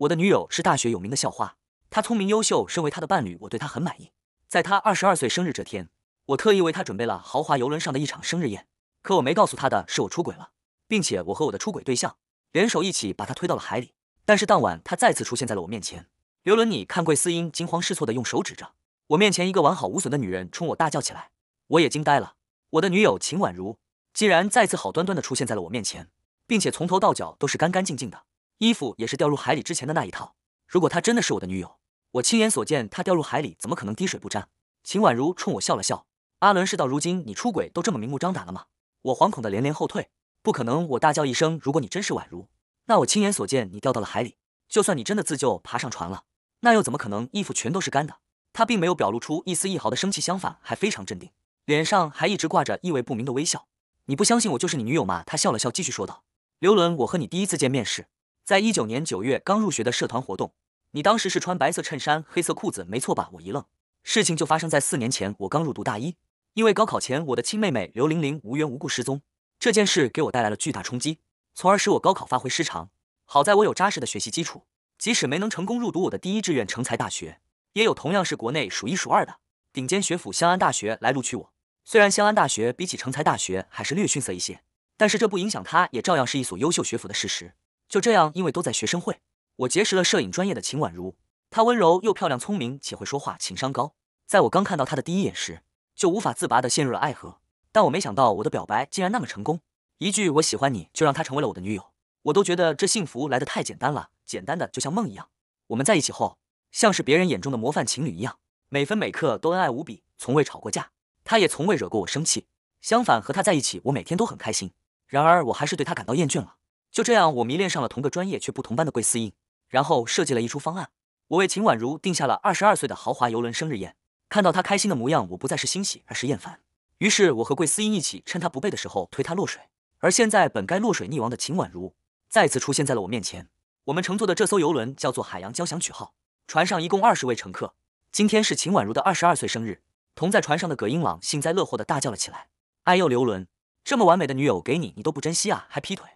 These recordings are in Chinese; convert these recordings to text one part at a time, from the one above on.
我的女友是大学有名的校花，她聪明优秀，身为她的伴侣，我对她很满意。在她二十二岁生日这天，我特意为她准备了豪华游轮上的一场生日宴。可我没告诉她的是，我出轨了，并且我和我的出轨对象联手一起把她推到了海里。但是当晚，她再次出现在了我面前。刘伦，你看，桂思音惊慌失措地用手指着我面前一个完好无损的女人，冲我大叫起来。我也惊呆了，我的女友秦婉如竟然再次好端端地出现在了我面前，并且从头到脚都是干干净净的。衣服也是掉入海里之前的那一套。如果她真的是我的女友，我亲眼所见她掉入海里，怎么可能滴水不沾？秦宛如冲我笑了笑：“阿伦，事到如今，你出轨都这么明目张胆了吗？”我惶恐地连连后退。不可能！我大叫一声：“如果你真是宛如，那我亲眼所见你掉到了海里，就算你真的自救爬上船了，那又怎么可能衣服全都是干的？”他并没有表露出一丝一毫的生气，相反还非常镇定，脸上还一直挂着意味不明的微笑。你不相信我就是你女友吗？他笑了笑，继续说道：“刘伦，我和你第一次见面时。”在一九年九月刚入学的社团活动，你当时是穿白色衬衫、黑色裤子，没错吧？我一愣。事情就发生在四年前，我刚入读大一，因为高考前我的亲妹妹刘玲玲无缘无故失踪，这件事给我带来了巨大冲击，从而使我高考发挥失常。好在我有扎实的学习基础，即使没能成功入读我的第一志愿成才大学，也有同样是国内数一数二的顶尖学府香安大学来录取我。虽然香安大学比起成才大学还是略逊色一些，但是这不影响它也照样是一所优秀学府的事实。就这样，因为都在学生会，我结识了摄影专业的秦婉如。她温柔又漂亮，聪明且会说话，情商高。在我刚看到她的第一眼时，就无法自拔地陷入了爱河。但我没想到，我的表白竟然那么成功，一句我喜欢你就让她成为了我的女友。我都觉得这幸福来得太简单了，简单的就像梦一样。我们在一起后，像是别人眼中的模范情侣一样，每分每刻都恩爱无比，从未吵过架。她也从未惹过我生气，相反，和她在一起，我每天都很开心。然而，我还是对她感到厌倦了。就这样，我迷恋上了同个专业却不同班的桂思音，然后设计了一出方案。我为秦婉如定下了二十二岁的豪华游轮生日宴，看到她开心的模样，我不再是欣喜，而是厌烦。于是，我和桂思音一起趁她不备的时候推她落水。而现在，本该落水溺亡的秦婉如，再次出现在了我面前。我们乘坐的这艘游轮叫做《海洋交响曲号》，船上一共二十位乘客。今天是秦婉如的二十二岁生日。同在船上的葛英朗幸灾乐祸地大叫了起来：“哎呦，刘伦，这么完美的女友给你，你都不珍惜啊，还劈腿！”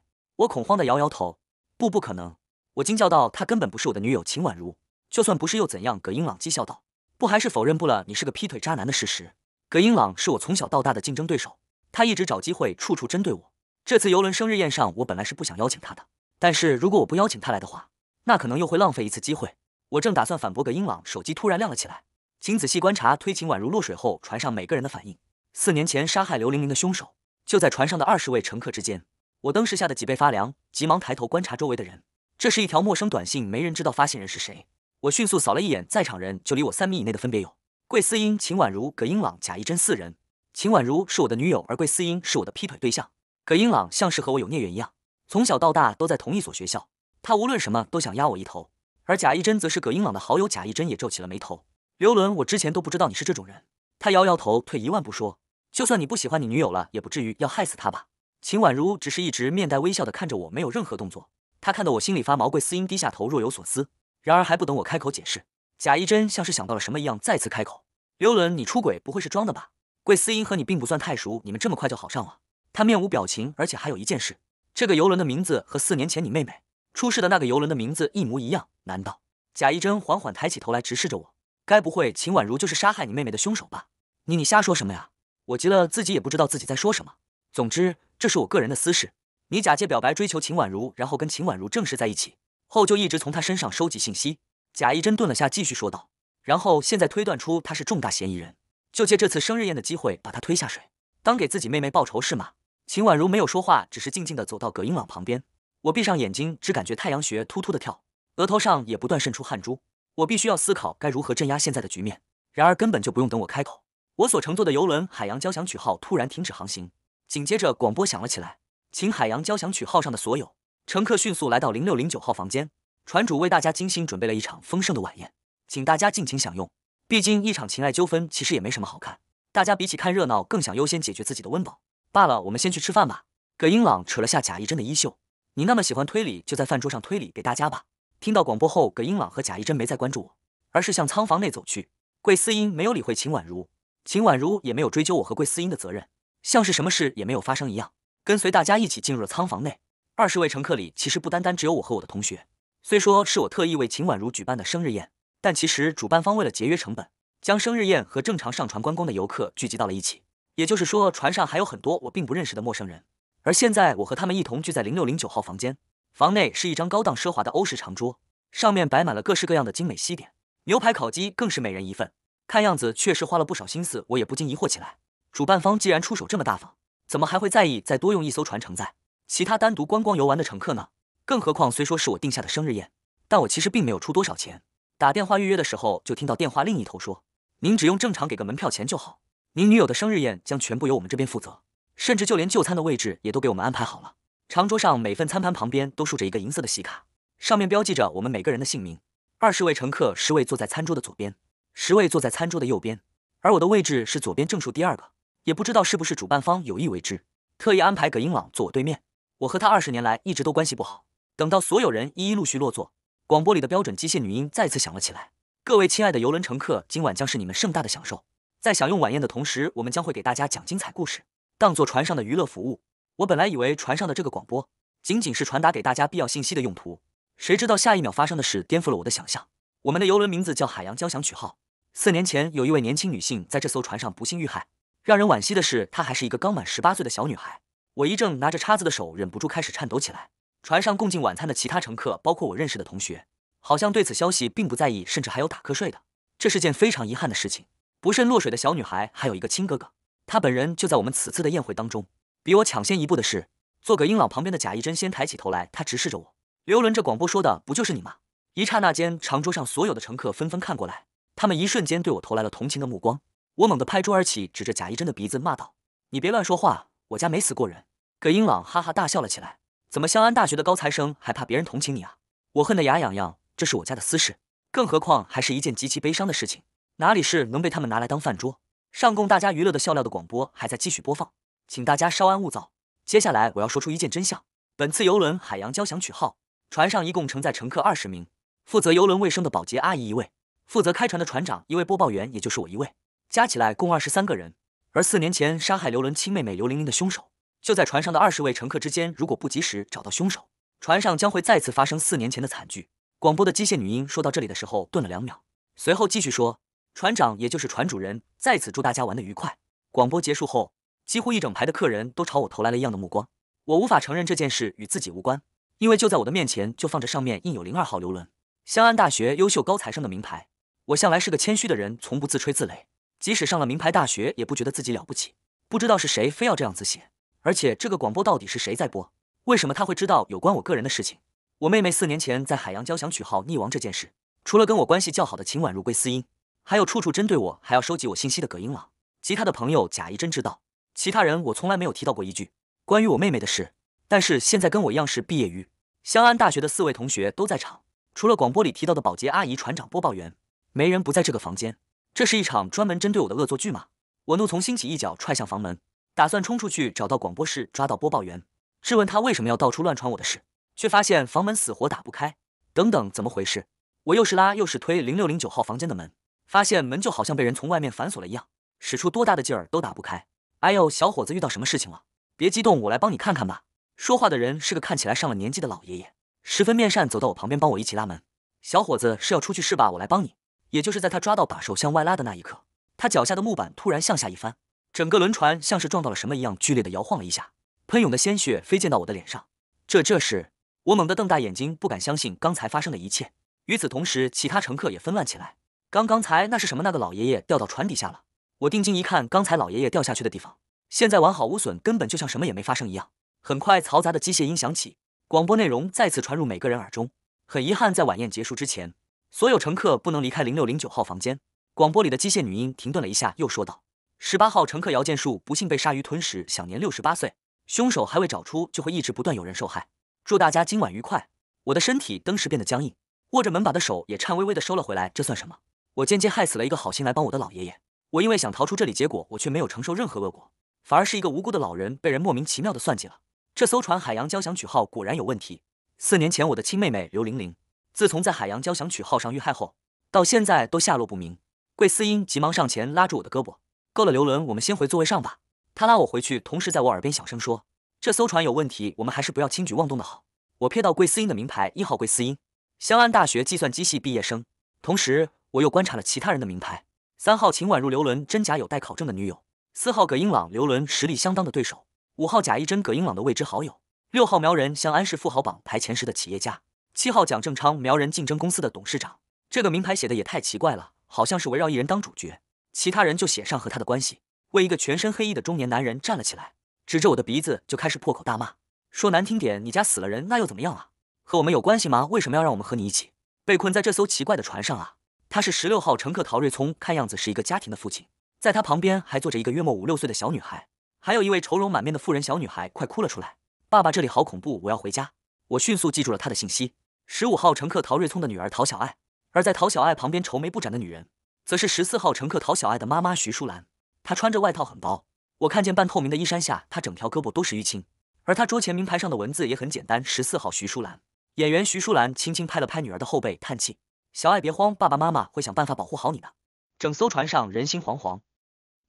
我恐慌的摇摇头，不，不可能！我惊叫道：“她根本不是我的女友秦婉如，就算不是又怎样？”葛英朗讥笑道：“不，还是否认不了你是个劈腿渣男的事实。”葛英朗是我从小到大的竞争对手，他一直找机会，处处针对我。这次游轮生日宴上，我本来是不想邀请他的，但是如果我不邀请他来的话，那可能又会浪费一次机会。我正打算反驳葛英朗，手机突然亮了起来，请仔细观察推秦婉如落水后船上每个人的反应。四年前杀害刘玲玲的凶手就在船上的二十位乘客之间。我登时吓得脊背发凉，急忙抬头观察周围的人。这是一条陌生短信，没人知道发信人是谁。我迅速扫了一眼在场人，就离我三米以内的分别有桂思英、秦婉如、葛英朗、贾一真四人。秦婉如是我的女友，而桂思英是我的劈腿对象。葛英朗像是和我有孽缘一样，从小到大都在同一所学校。他无论什么都想压我一头，而贾一真则是葛英朗的好友。贾一真也皱起了眉头。刘伦，我之前都不知道你是这种人。他摇摇头，退一万步说，就算你不喜欢你女友了，也不至于要害死她吧。秦婉如只是一直面带微笑的看着我，没有任何动作。她看得我心里发毛。桂思音低下头，若有所思。然而还不等我开口解释，贾一臻像是想到了什么一样，再次开口：“刘伦，你出轨不会是装的吧？”桂思音和你并不算太熟，你们这么快就好上了。他面无表情，而且还有一件事，这个游轮的名字和四年前你妹妹出事的那个游轮的名字一模一样。难道？贾一臻缓缓抬起头来，直视着我：“该不会秦婉如就是杀害你妹妹的凶手吧？”你你瞎说什么呀？我急了，自己也不知道自己在说什么。总之，这是我个人的私事。你假借表白追求秦婉如，然后跟秦婉如正式在一起后，就一直从她身上收集信息。贾亦真顿了下，继续说道：“然后现在推断出他是重大嫌疑人，就借这次生日宴的机会把他推下水，当给自己妹妹报仇是吗？”秦婉如没有说话，只是静静地走到葛英朗旁边。我闭上眼睛，只感觉太阳穴突突的跳，额头上也不断渗出汗珠。我必须要思考该如何镇压现在的局面。然而根本就不用等我开口，我所乘坐的游轮“海洋交响曲号”突然停止航行。紧接着广播响了起来，秦海洋交响曲号上的所有乘客迅速来到零六零九号房间。船主为大家精心准备了一场丰盛的晚宴，请大家尽情享用。毕竟一场情爱纠纷其实也没什么好看，大家比起看热闹更想优先解决自己的温饱罢了。我们先去吃饭吧。葛英朗扯了下贾一真的衣袖：“你那么喜欢推理，就在饭桌上推理给大家吧。”听到广播后，葛英朗和贾一真没再关注我，而是向仓房内走去。桂思音没有理会秦宛如，秦宛如也没有追究我和桂思音的责任。像是什么事也没有发生一样，跟随大家一起进入了仓房内。二十位乘客里，其实不单单只有我和我的同学。虽说是我特意为秦婉如举办的生日宴，但其实主办方为了节约成本，将生日宴和正常上船观光的游客聚集到了一起。也就是说，船上还有很多我并不认识的陌生人。而现在，我和他们一同聚在零六零九号房间。房内是一张高档奢华的欧式长桌，上面摆满了各式各样的精美西点，牛排、烤鸡更是每人一份。看样子确实花了不少心思。我也不禁疑惑起来。主办方既然出手这么大方，怎么还会在意再多用一艘船承载其他单独观光游玩的乘客呢？更何况，虽说是我定下的生日宴，但我其实并没有出多少钱。打电话预约的时候，就听到电话另一头说：“您只用正常给个门票钱就好，您女友的生日宴将全部由我们这边负责，甚至就连就餐的位置也都给我们安排好了。”长桌上每份餐盘旁边都竖着一个银色的喜卡，上面标记着我们每个人的姓名。二十位乘客，十位坐在餐桌的左边，十位坐在餐桌的右边，而我的位置是左边正数第二个。也不知道是不是主办方有意为之，特意安排葛英朗坐我对面。我和他二十年来一直都关系不好。等到所有人一一陆续落座，广播里的标准机械女音再次响了起来：“各位亲爱的游轮乘客，今晚将是你们盛大的享受。在享用晚宴的同时，我们将会给大家讲精彩故事，当做船上的娱乐服务。”我本来以为船上的这个广播仅仅是传达给大家必要信息的用途，谁知道下一秒发生的事颠覆了我的想象。我们的游轮名字叫海洋交响曲号。四年前，有一位年轻女性在这艘船上不幸遇害。让人惋惜的是，她还是一个刚满十八岁的小女孩。我一正拿着叉子的手，忍不住开始颤抖起来。船上共进晚餐的其他乘客，包括我认识的同学，好像对此消息并不在意，甚至还有打瞌睡的。这是件非常遗憾的事情。不慎落水的小女孩还有一个亲哥哥，他本人就在我们此次的宴会当中。比我抢先一步的是，坐葛英朗旁边的贾亦真先抬起头来，他直视着我。刘伦，这广播说的不就是你吗？一刹那间，长桌上所有的乘客纷纷看过来，他们一瞬间对我投来了同情的目光。我猛地拍桌而起，指着贾一真的鼻子骂道：“你别乱说话，我家没死过人！”葛英朗哈哈大笑了起来：“怎么，湘安大学的高材生还怕别人同情你啊？”我恨得牙痒痒，这是我家的私事，更何况还是一件极其悲伤的事情，哪里是能被他们拿来当饭桌上供大家娱乐的笑料的？广播还在继续播放，请大家稍安勿躁。接下来我要说出一件真相：本次游轮“海洋交响曲”号船上一共承载乘客二十名，负责游轮卫生的保洁阿姨一位，负责开船的船长一位，播报员也就是我一位。加起来共二十三个人，而四年前杀害刘伦亲妹妹刘玲玲的凶手就在船上的二十位乘客之间。如果不及时找到凶手，船上将会再次发生四年前的惨剧。广播的机械女音说到这里的时候顿了两秒，随后继续说：“船长，也就是船主人，再次祝大家玩的愉快。”广播结束后，几乎一整排的客人都朝我投来了一样的目光。我无法承认这件事与自己无关，因为就在我的面前就放着上面印有“零二号刘伦，香安大学优秀高材生”的名牌。我向来是个谦虚的人，从不自吹自擂。即使上了名牌大学，也不觉得自己了不起。不知道是谁非要这样子写，而且这个广播到底是谁在播？为什么他会知道有关我个人的事情？我妹妹四年前在海洋交响曲号溺亡这件事，除了跟我关系较好的秦婉如、归思音，还有处处针对我还要收集我信息的葛英朗，其他的朋友贾一真知道，其他人我从来没有提到过一句关于我妹妹的事。但是现在跟我一样是毕业于湘安大学的四位同学都在场，除了广播里提到的保洁阿姨、船长、播报员，没人不在这个房间。这是一场专门针对我的恶作剧吗？我怒从心起，一脚踹向房门，打算冲出去找到广播室，抓到播报员，质问他为什么要到处乱传我的事。却发现房门死活打不开。等等，怎么回事？我又是拉又是推零六零九号房间的门，发现门就好像被人从外面反锁了一样，使出多大的劲儿都打不开。哎呦，小伙子遇到什么事情了？别激动，我来帮你看看吧。说话的人是个看起来上了年纪的老爷爷，十分面善，走到我旁边帮我一起拉门。小伙子是要出去是吧？我来帮你。也就是在他抓到把手向外拉的那一刻，他脚下的木板突然向下一翻，整个轮船像是撞到了什么一样剧烈的摇晃了一下，喷涌的鲜血飞溅到我的脸上。这这时，我猛地瞪大眼睛，不敢相信刚才发生的一切。与此同时，其他乘客也纷乱起来。刚刚才那是什么？那个老爷爷掉到船底下了！我定睛一看，刚才老爷爷掉下去的地方，现在完好无损，根本就像什么也没发生一样。很快，嘈杂的机械音响起，广播内容再次传入每个人耳中。很遗憾，在晚宴结束之前。所有乘客不能离开零六零九号房间。广播里的机械女音停顿了一下，又说道：“十八号乘客姚建树不幸被鲨鱼吞食，享年六十八岁。凶手还未找出，就会一直不断有人受害。祝大家今晚愉快。”我的身体登时变得僵硬，握着门把的手也颤巍巍地收了回来。这算什么？我间接害死了一个好心来帮我的老爷爷。我因为想逃出这里，结果我却没有承受任何恶果，反而是一个无辜的老人被人莫名其妙地算计了。这艘船《海洋交响曲号》果然有问题。四年前，我的亲妹妹刘玲玲。自从在海洋交响曲号上遇害后，到现在都下落不明。桂思英急忙上前拉住我的胳膊：“够了，刘伦，我们先回座位上吧。”他拉我回去，同时在我耳边小声说：“这艘船有问题，我们还是不要轻举妄动的好。”我瞥到桂思英的名牌一号，桂思英，湘安大学计算机系毕业生。同时，我又观察了其他人的名牌：三号秦婉如，刘伦真假有待考证的女友；四号葛英朗，刘伦实力相当的对手；五号贾一真，葛英朗的未知好友；六号苗人，湘安市富豪榜排前十的企业家。七号蒋正昌苗人竞争公司的董事长，这个名牌写的也太奇怪了，好像是围绕一人当主角，其他人就写上和他的关系。为一个全身黑衣的中年男人站了起来，指着我的鼻子就开始破口大骂，说难听点，你家死了人那又怎么样啊？和我们有关系吗？为什么要让我们和你一起被困在这艘奇怪的船上啊？他是十六号乘客陶瑞聪，看样子是一个家庭的父亲，在他旁边还坐着一个约莫五六岁的小女孩，还有一位愁容满面的妇人，小女孩快哭了出来，爸爸这里好恐怖，我要回家。我迅速记住了她的信息，十五号乘客陶瑞聪的女儿陶小爱，而在陶小爱旁边愁眉不展的女人，则是十四号乘客陶小爱的妈妈徐淑兰。她穿着外套很薄，我看见半透明的衣衫下，她整条胳膊都是淤青。而她桌前名牌上的文字也很简单：十四号徐淑兰，演员徐淑兰。轻轻拍了拍女儿的后背，叹气：“小爱别慌，爸爸妈妈会想办法保护好你的。”整艘船上人心惶惶，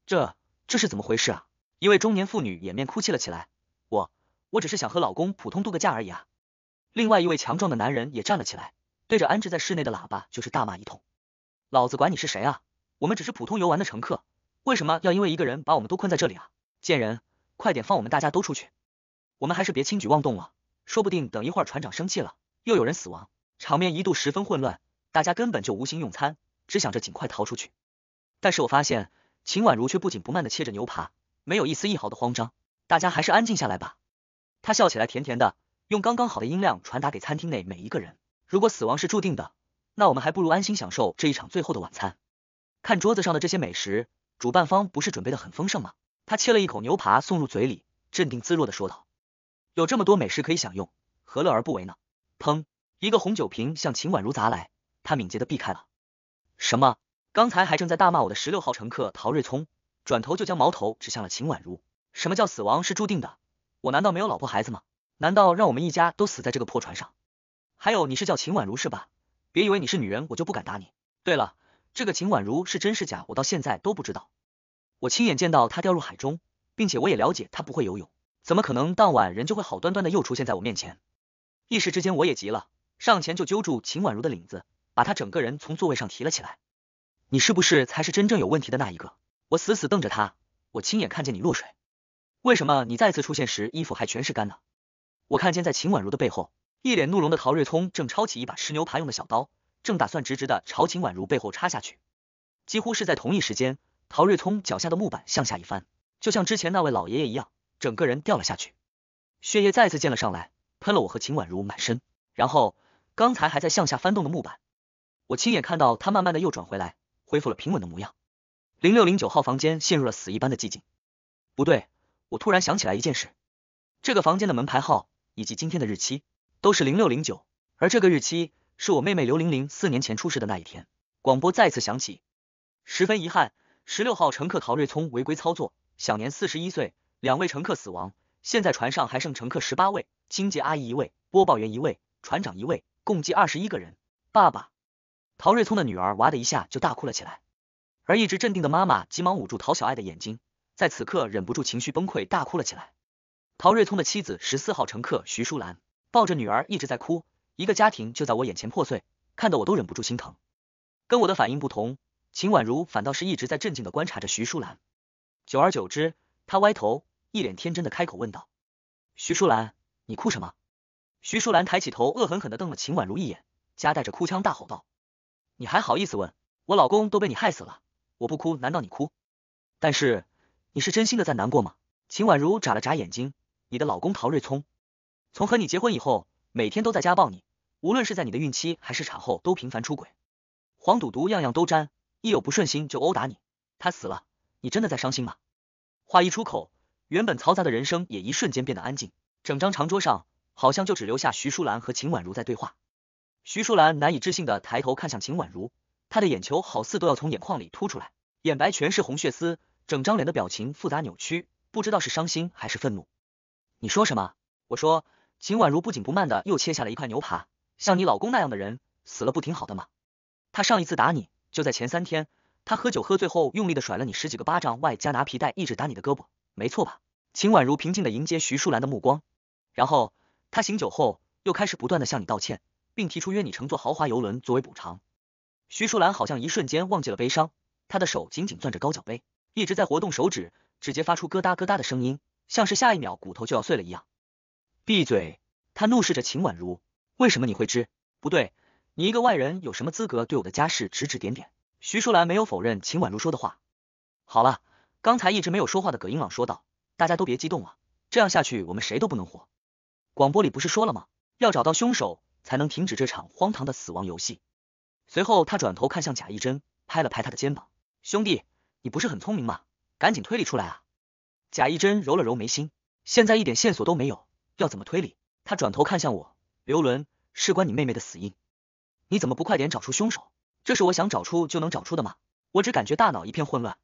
这这是怎么回事啊？一位中年妇女掩面哭泣了起来。我我只是想和老公普通度个假而已啊。另外一位强壮的男人也站了起来，对着安置在室内的喇叭就是大骂一通：“老子管你是谁啊！我们只是普通游玩的乘客，为什么要因为一个人把我们都困在这里啊！贱人，快点放我们大家都出去！我们还是别轻举妄动了，说不定等一会儿船长生气了，又有人死亡。场面一度十分混乱，大家根本就无心用餐，只想着尽快逃出去。但是我发现秦婉如却不紧不慢的切着牛扒，没有一丝一毫的慌张。大家还是安静下来吧。她笑起来甜甜的。”用刚刚好的音量传达给餐厅内每一个人。如果死亡是注定的，那我们还不如安心享受这一场最后的晚餐。看桌子上的这些美食，主办方不是准备的很丰盛吗？他切了一口牛扒送入嘴里，镇定自若的说道：“有这么多美食可以享用，何乐而不为呢？”砰！一个红酒瓶向秦婉如砸来，他敏捷的避开了。什么？刚才还正在大骂我的十六号乘客陶瑞聪，转头就将矛头指向了秦婉如。什么叫死亡是注定的？我难道没有老婆孩子吗？难道让我们一家都死在这个破船上？还有，你是叫秦婉如是吧？别以为你是女人，我就不敢打你。对了，这个秦婉如是真是假，我到现在都不知道。我亲眼见到她掉入海中，并且我也了解她不会游泳，怎么可能当晚人就会好端端的又出现在我面前？一时之间我也急了，上前就揪住秦婉如的领子，把她整个人从座位上提了起来。你是不是才是真正有问题的那一个？我死死瞪着她，我亲眼看见你落水，为什么你再次出现时衣服还全是干的？我看见，在秦婉如的背后，一脸怒容的陶瑞聪正抄起一把吃牛排用的小刀，正打算直直的朝秦婉如背后插下去。几乎是在同一时间，陶瑞聪脚下的木板向下一翻，就像之前那位老爷爷一样，整个人掉了下去，血液再次溅了上来，喷了我和秦婉如满身。然后，刚才还在向下翻动的木板，我亲眼看到它慢慢的又转回来，恢复了平稳的模样。零六零九号房间陷入了死一般的寂静。不对，我突然想起来一件事，这个房间的门牌号。以及今天的日期都是零六零九，而这个日期是我妹妹刘玲玲四年前出事的那一天。广播再次响起，十分遗憾，十六号乘客陶瑞聪违规操作，享年四十一岁，两位乘客死亡。现在船上还剩乘客十八位，清洁阿姨一位，播报员一位，船长一位，共计二十一个人。爸爸，陶瑞聪的女儿哇的一下就大哭了起来，而一直镇定的妈妈急忙捂住陶小爱的眼睛，在此刻忍不住情绪崩溃，大哭了起来。陶瑞通的妻子十四号乘客徐淑兰抱着女儿一直在哭，一个家庭就在我眼前破碎，看得我都忍不住心疼。跟我的反应不同，秦婉如反倒是一直在镇静的观察着徐淑兰。久而久之，她歪头，一脸天真的开口问道：“徐淑兰，你哭什么？”徐淑兰抬起头，恶狠狠的瞪了秦婉如一眼，夹带着哭腔大吼道：“你还好意思问？我老公都被你害死了，我不哭难道你哭？但是你是真心的在难过吗？”秦婉如眨了眨眼睛。你的老公陶瑞聪，从和你结婚以后，每天都在家暴你，无论是在你的孕期还是产后都频繁出轨，黄赌毒样样都沾，一有不顺心就殴打你。他死了，你真的在伤心吗？话一出口，原本嘈杂的人生也一瞬间变得安静，整张长桌上好像就只留下徐淑兰和秦婉如在对话。徐淑兰难以置信的抬头看向秦婉如，她的眼球好似都要从眼眶里凸出来，眼白全是红血丝，整张脸的表情复杂扭曲，不知道是伤心还是愤怒。你说什么？我说，秦婉如不紧不慢的又切下了一块牛扒，像你老公那样的人死了不挺好的吗？他上一次打你就在前三天，他喝酒喝醉后用力的甩了你十几个巴掌，外加拿皮带一直打你的胳膊，没错吧？秦婉如平静的迎接徐淑兰的目光，然后他醒酒后又开始不断的向你道歉，并提出约你乘坐豪华游轮作为补偿。徐淑兰好像一瞬间忘记了悲伤，她的手紧紧攥着高脚杯，一直在活动手指，指节发出咯哒咯哒的声音。像是下一秒骨头就要碎了一样，闭嘴！他怒视着秦婉如，为什么你会知？不对，你一个外人有什么资格对我的家事指指点点？徐淑兰没有否认秦婉如说的话。好了，刚才一直没有说话的葛英朗说道，大家都别激动了，这样下去我们谁都不能活。广播里不是说了吗？要找到凶手才能停止这场荒唐的死亡游戏。随后他转头看向贾亦真，拍了拍他的肩膀，兄弟，你不是很聪明吗？赶紧推理出来啊！贾亦真揉了揉眉心，现在一点线索都没有，要怎么推理？他转头看向我，刘伦，事关你妹妹的死因，你怎么不快点找出凶手？这是我想找出就能找出的吗？我只感觉大脑一片混乱，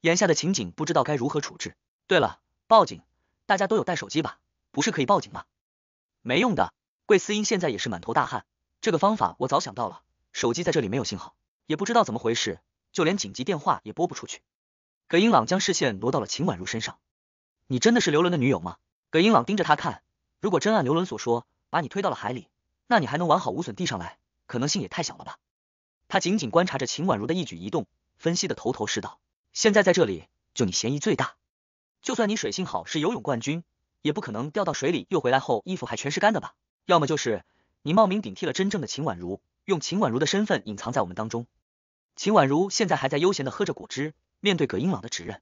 眼下的情景不知道该如何处置。对了，报警，大家都有带手机吧？不是可以报警吗？没用的，桂思英现在也是满头大汗，这个方法我早想到了，手机在这里没有信号，也不知道怎么回事，就连紧急电话也拨不出去。葛英朗将视线挪到了秦婉如身上。你真的是刘伦的女友吗？葛英朗盯着他看。如果真按刘伦所说，把你推到了海里，那你还能完好无损地上来，可能性也太小了吧？他紧紧观察着秦婉如的一举一动，分析的头头是道。现在在这里，就你嫌疑最大。就算你水性好，是游泳冠军，也不可能掉到水里又回来后衣服还全是干的吧？要么就是你冒名顶替了真正的秦婉如，用秦婉如的身份隐藏在我们当中。秦婉如现在还在悠闲的喝着果汁。面对葛英朗的指认，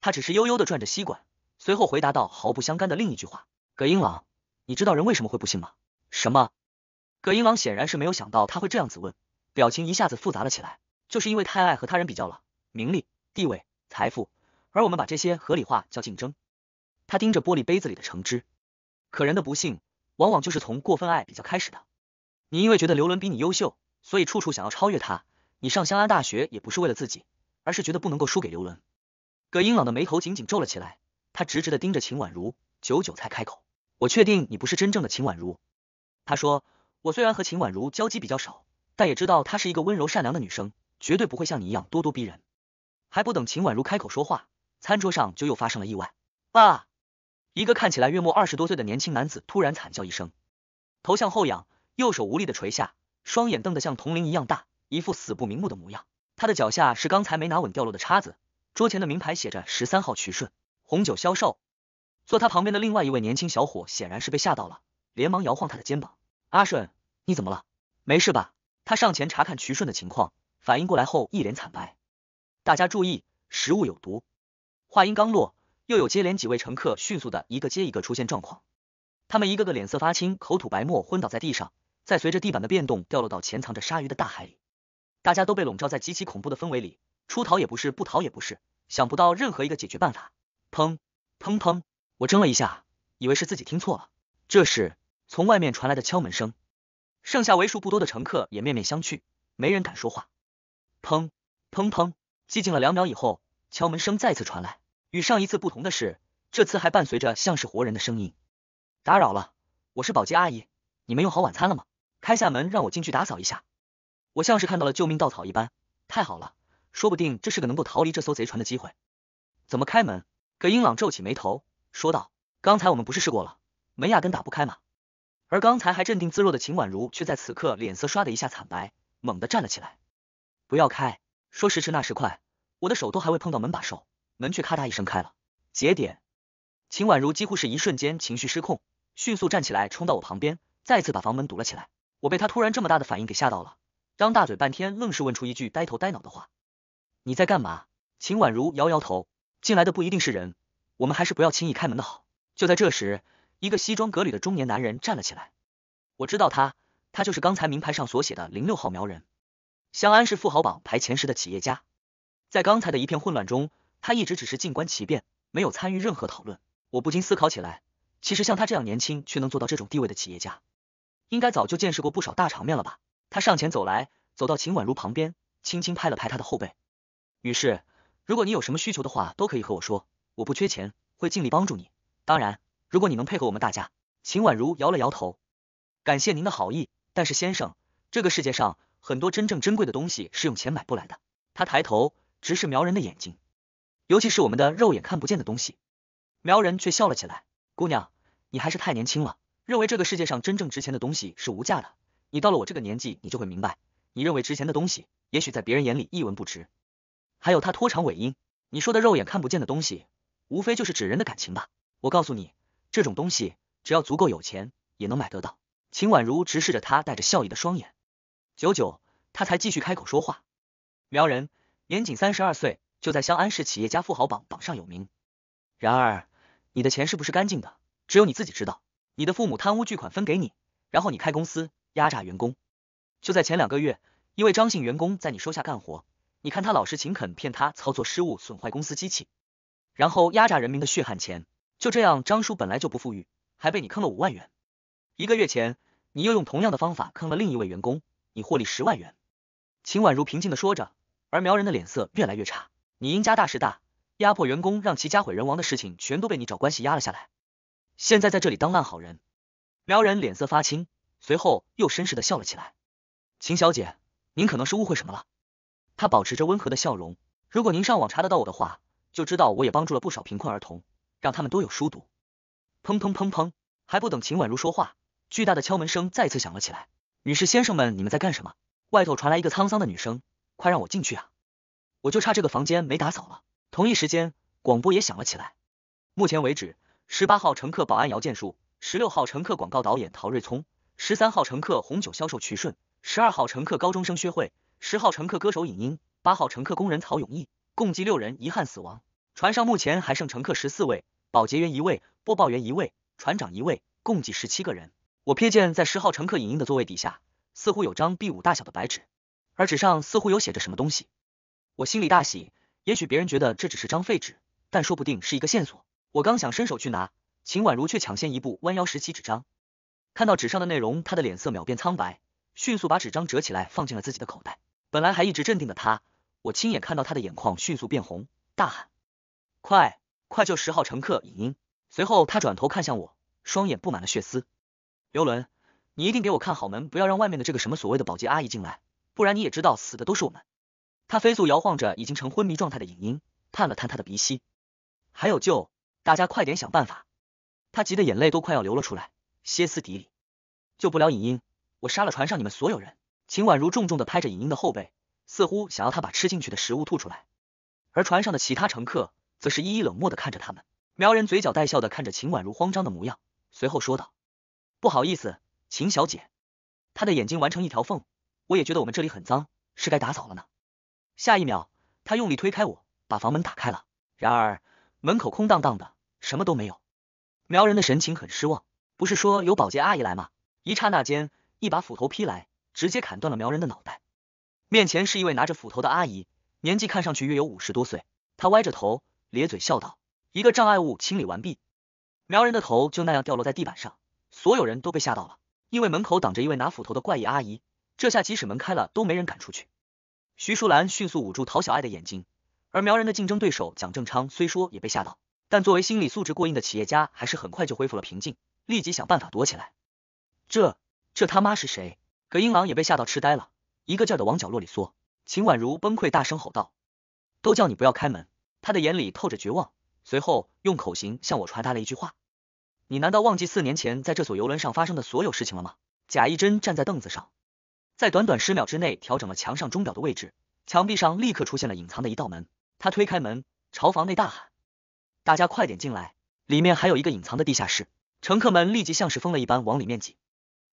他只是悠悠的转着吸管，随后回答道毫不相干的另一句话：“葛英朗，你知道人为什么会不幸吗？”什么？葛英朗显然是没有想到他会这样子问，表情一下子复杂了起来。就是因为太爱和他人比较了，名利、地位、财富，而我们把这些合理化叫竞争。他盯着玻璃杯子里的橙汁，可人的不幸往往就是从过分爱比较开始的。你因为觉得刘伦比你优秀，所以处处想要超越他。你上香安大学也不是为了自己。而是觉得不能够输给刘伦，葛英朗的眉头紧紧皱了起来，他直直的盯着秦婉如，久久才开口：“我确定你不是真正的秦婉如。”他说：“我虽然和秦婉如交集比较少，但也知道她是一个温柔善良的女生，绝对不会像你一样咄咄逼人。”还不等秦婉如开口说话，餐桌上就又发生了意外。爸，一个看起来约莫二十多岁的年轻男子突然惨叫一声，头向后仰，右手无力的垂下，双眼瞪得像铜铃一样大，一副死不瞑目的模样。他的脚下是刚才没拿稳掉落的叉子，桌前的名牌写着十三号徐顺，红酒销售。坐他旁边的另外一位年轻小伙显然是被吓到了，连忙摇晃他的肩膀：“阿顺，你怎么了？没事吧？”他上前查看徐顺的情况，反应过来后一脸惨白。大家注意，食物有毒。话音刚落，又有接连几位乘客迅速的一个接一个出现状况，他们一个个脸色发青，口吐白沫，昏倒在地上，再随着地板的变动掉落到潜藏着鲨鱼的大海里。大家都被笼罩在极其恐怖的氛围里，出逃也不是，不逃也不是，想不到任何一个解决办法。砰砰砰！我怔了一下，以为是自己听错了。这时，从外面传来的敲门声。剩下为数不多的乘客也面面相觑，没人敢说话。砰砰砰！寂静了两秒以后，敲门声再次传来。与上一次不同的是，这次还伴随着像是活人的声音。打扰了，我是保洁阿姨，你们用好晚餐了吗？开下门，让我进去打扫一下。我像是看到了救命稻草一般，太好了，说不定这是个能够逃离这艘贼船的机会。怎么开门？葛英朗皱起眉头说道：“刚才我们不是试过了，门压根打不开吗？”而刚才还镇定自若的秦婉如，却在此刻脸色唰的一下惨白，猛地站了起来。不要开！说时迟那时快，我的手都还未碰到门把手，门却咔嗒一声开了。节点，秦婉如几乎是一瞬间情绪失控，迅速站起来冲到我旁边，再次把房门堵了起来。我被他突然这么大的反应给吓到了。张大嘴半天，愣是问出一句呆头呆脑的话：“你在干嘛？”秦婉如摇摇头：“进来的不一定是人，我们还是不要轻易开门的好。”就在这时，一个西装革履的中年男人站了起来。我知道他，他就是刚才名牌上所写的零六号苗人，香安市富豪榜排前十的企业家。在刚才的一片混乱中，他一直只是静观其变，没有参与任何讨论。我不禁思考起来：其实像他这样年轻却能做到这种地位的企业家，应该早就见识过不少大场面了吧？他上前走来，走到秦婉如旁边，轻轻拍了拍她的后背。女士，如果你有什么需求的话，都可以和我说，我不缺钱，会尽力帮助你。当然，如果你能配合我们大家。秦婉如摇了摇头，感谢您的好意，但是先生，这个世界上很多真正珍贵的东西是用钱买不来的。他抬头直视苗人的眼睛，尤其是我们的肉眼看不见的东西。苗人却笑了起来，姑娘，你还是太年轻了，认为这个世界上真正值钱的东西是无价的。你到了我这个年纪，你就会明白，你认为值钱的东西，也许在别人眼里一文不值。还有他拖长尾音，你说的肉眼看不见的东西，无非就是指人的感情吧？我告诉你，这种东西，只要足够有钱，也能买得到。秦婉如直视着他带着笑意的双眼，久久，他才继续开口说话。苗人，年仅三十二岁，就在香安市企业家富豪榜榜上有名。然而，你的钱是不是干净的，只有你自己知道。你的父母贪污巨款分给你，然后你开公司。压榨员工，就在前两个月，一位张姓员工在你手下干活，你看他老实勤恳，骗他操作失误损坏公司机器，然后压榨人民的血汗钱。就这样，张叔本来就不富裕，还被你坑了五万元。一个月前，你又用同样的方法坑了另一位员工，你获利十万元。秦婉如平静的说着，而苗人的脸色越来越差。你因家大势大，压迫员工让其家毁人亡的事情，全都被你找关系压了下来。现在在这里当烂好人，苗人脸色发青。随后又绅士的笑了起来，秦小姐，您可能是误会什么了。他保持着温和的笑容。如果您上网查得到我的话，就知道我也帮助了不少贫困儿童，让他们都有书读。砰砰砰砰！还不等秦婉如说话，巨大的敲门声再次响了起来。女士先生们，你们在干什么？外头传来一个沧桑的女声，快让我进去啊！我就差这个房间没打扫了。同一时间，广播也响了起来。目前为止，十八号乘客保安姚建树，十六号乘客广告导演陶瑞聪。十三号乘客红酒销售渠顺，十二号乘客高中生薛慧，十号乘客歌手尹英，八号乘客工人曹永义，共计六人遗憾死亡。船上目前还剩乘客十四位，保洁员一位，播报员一位，船长一位，共计十七个人。我瞥见在十号乘客尹英的座位底下，似乎有张 B 五大小的白纸，而纸上似乎有写着什么东西。我心里大喜，也许别人觉得这只是张废纸，但说不定是一个线索。我刚想伸手去拿，秦婉如却抢先一步弯腰拾起纸张。看到纸上的内容，他的脸色秒变苍白，迅速把纸张折起来放进了自己的口袋。本来还一直镇定的他，我亲眼看到他的眼眶迅速变红，大喊：“快快救十号乘客影英！”随后他转头看向我，双眼布满了血丝。刘伦，你一定给我看好门，不要让外面的这个什么所谓的保洁阿姨进来，不然你也知道死的都是我们。他飞速摇晃着已经成昏迷状态的影英，探了探他的鼻息，还有救！大家快点想办法！他急得眼泪都快要流了出来。歇斯底里，救不了尹英，我杀了船上你们所有人！秦婉如重重的拍着尹英的后背，似乎想要他把吃进去的食物吐出来。而船上的其他乘客则是一一冷漠的看着他们。苗人嘴角带笑的看着秦婉如慌张的模样，随后说道：“不好意思，秦小姐，他的眼睛完成一条缝。我也觉得我们这里很脏，是该打扫了呢。”下一秒，他用力推开我，把房门打开了。然而门口空荡荡的，什么都没有。苗人的神情很失望。不是说有保洁阿姨来吗？一刹那间，一把斧头劈来，直接砍断了苗人的脑袋。面前是一位拿着斧头的阿姨，年纪看上去约有五十多岁。她歪着头，咧嘴笑道：“一个障碍物清理完毕。”苗人的头就那样掉落在地板上，所有人都被吓到了，因为门口挡着一位拿斧头的怪异阿姨。这下即使门开了，都没人敢出去。徐淑兰迅速捂住陶小爱的眼睛，而苗人的竞争对手蒋正昌虽说也被吓到，但作为心理素质过硬的企业家，还是很快就恢复了平静。立即想办法躲起来，这这他妈是谁？葛英郎也被吓到痴呆了，一个劲的往角落里缩。秦宛如崩溃，大声吼道：“都叫你不要开门！”他的眼里透着绝望，随后用口型向我传达了一句话：“你难道忘记四年前在这所游轮上发生的所有事情了吗？”贾一真站在凳子上，在短短十秒之内调整了墙上钟表的位置，墙壁上立刻出现了隐藏的一道门。他推开门，朝房内大喊：“大家快点进来，里面还有一个隐藏的地下室。”乘客们立即像是疯了一般往里面挤，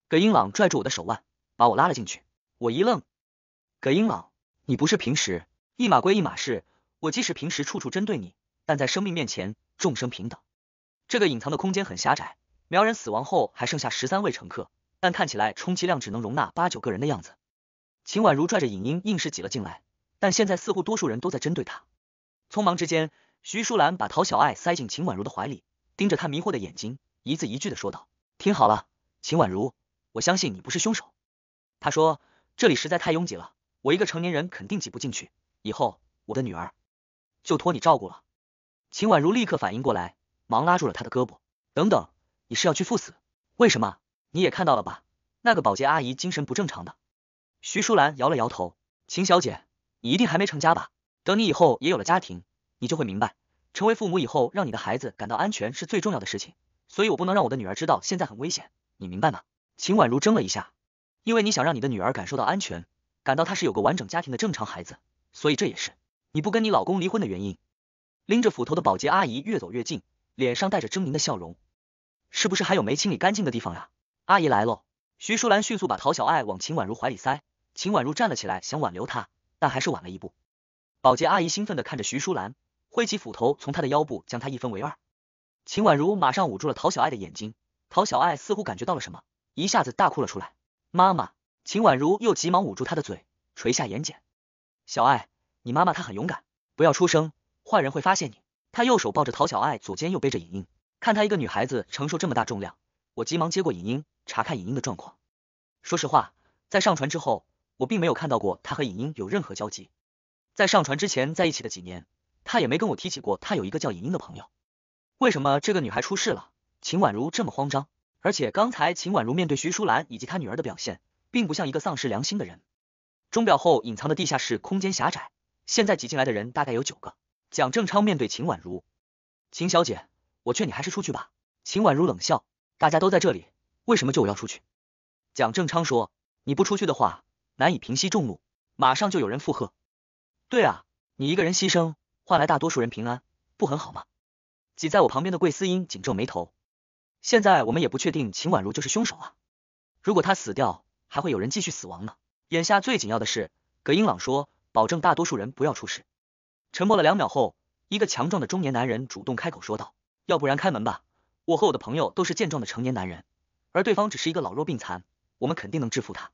葛英朗拽住我的手腕，把我拉了进去。我一愣，葛英朗，你不是平时一码归一码事？我即使平时处处针对你，但在生命面前，众生平等。这个隐藏的空间很狭窄，苗人死亡后还剩下十三位乘客，但看起来充其量只能容纳八九个人的样子。秦婉如拽着尹英，硬是挤了进来，但现在似乎多数人都在针对她。匆忙之间，徐淑兰把陶小爱塞进秦婉如的怀里，盯着她迷惑的眼睛。一字一句的说道：“听好了，秦婉如，我相信你不是凶手。”他说：“这里实在太拥挤了，我一个成年人肯定挤不进去。以后我的女儿就托你照顾了。”秦婉如立刻反应过来，忙拉住了他的胳膊：“等等，你是要去赴死？为什么？你也看到了吧，那个保洁阿姨精神不正常。”的徐淑兰摇了摇头：“秦小姐，你一定还没成家吧？等你以后也有了家庭，你就会明白，成为父母以后，让你的孩子感到安全是最重要的事情。”所以我不能让我的女儿知道现在很危险，你明白吗？秦婉如怔了一下，因为你想让你的女儿感受到安全，感到她是有个完整家庭的正常孩子，所以这也是你不跟你老公离婚的原因。拎着斧头的保洁阿姨越走越近，脸上带着狰狞的笑容，是不是还有没清理干净的地方呀？阿姨来喽！徐淑兰迅速把陶小爱往秦婉如怀里塞，秦婉如站了起来想挽留她，但还是晚了一步。保洁阿姨兴奋地看着徐淑兰，挥起斧头从她的腰部将她一分为二。秦婉如马上捂住了陶小爱的眼睛，陶小爱似乎感觉到了什么，一下子大哭了出来。妈妈，秦婉如又急忙捂住她的嘴，垂下眼睑。小爱，你妈妈她很勇敢，不要出声，坏人会发现你。她右手抱着陶小爱，左肩又背着影影，看她一个女孩子承受这么大重量。我急忙接过影影，查看影影的状况。说实话，在上船之后，我并没有看到过她和影影有任何交集。在上船之前在一起的几年，她也没跟我提起过她有一个叫影影的朋友。为什么这个女孩出事了，秦婉如这么慌张？而且刚才秦婉如面对徐淑兰以及她女儿的表现，并不像一个丧失良心的人。钟表后隐藏的地下室空间狭窄，现在挤进来的人大概有九个。蒋正昌面对秦婉如，秦小姐，我劝你还是出去吧。秦婉如冷笑，大家都在这里，为什么就我要出去？蒋正昌说，你不出去的话，难以平息众怒，马上就有人附和。对啊，你一个人牺牲，换来大多数人平安，不很好吗？挤在我旁边的桂思英紧皱眉头，现在我们也不确定秦婉如就是凶手啊。如果她死掉，还会有人继续死亡呢。眼下最紧要的是，葛英朗说保证大多数人不要出事。沉默了两秒后，一个强壮的中年男人主动开口说道：“要不然开门吧，我和我的朋友都是健壮的成年男人，而对方只是一个老弱病残，我们肯定能制服他。”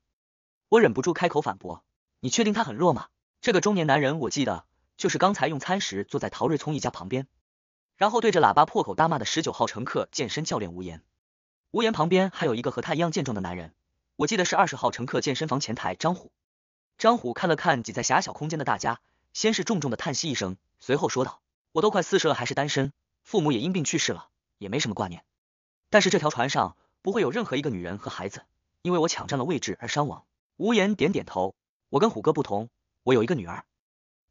我忍不住开口反驳：“你确定他很弱吗？”这个中年男人我记得就是刚才用餐时坐在陶瑞聪一家旁边。然后对着喇叭破口大骂的十九号乘客健身教练无言，无言旁边还有一个和他一样健壮的男人，我记得是二十号乘客健身房前台张虎。张虎看了看挤在狭小空间的大家，先是重重的叹息一声，随后说道：“我都快四十了，还是单身，父母也因病去世了，也没什么挂念。但是这条船上不会有任何一个女人和孩子，因为我抢占了位置而伤亡。”无言点点头：“我跟虎哥不同，我有一个女儿，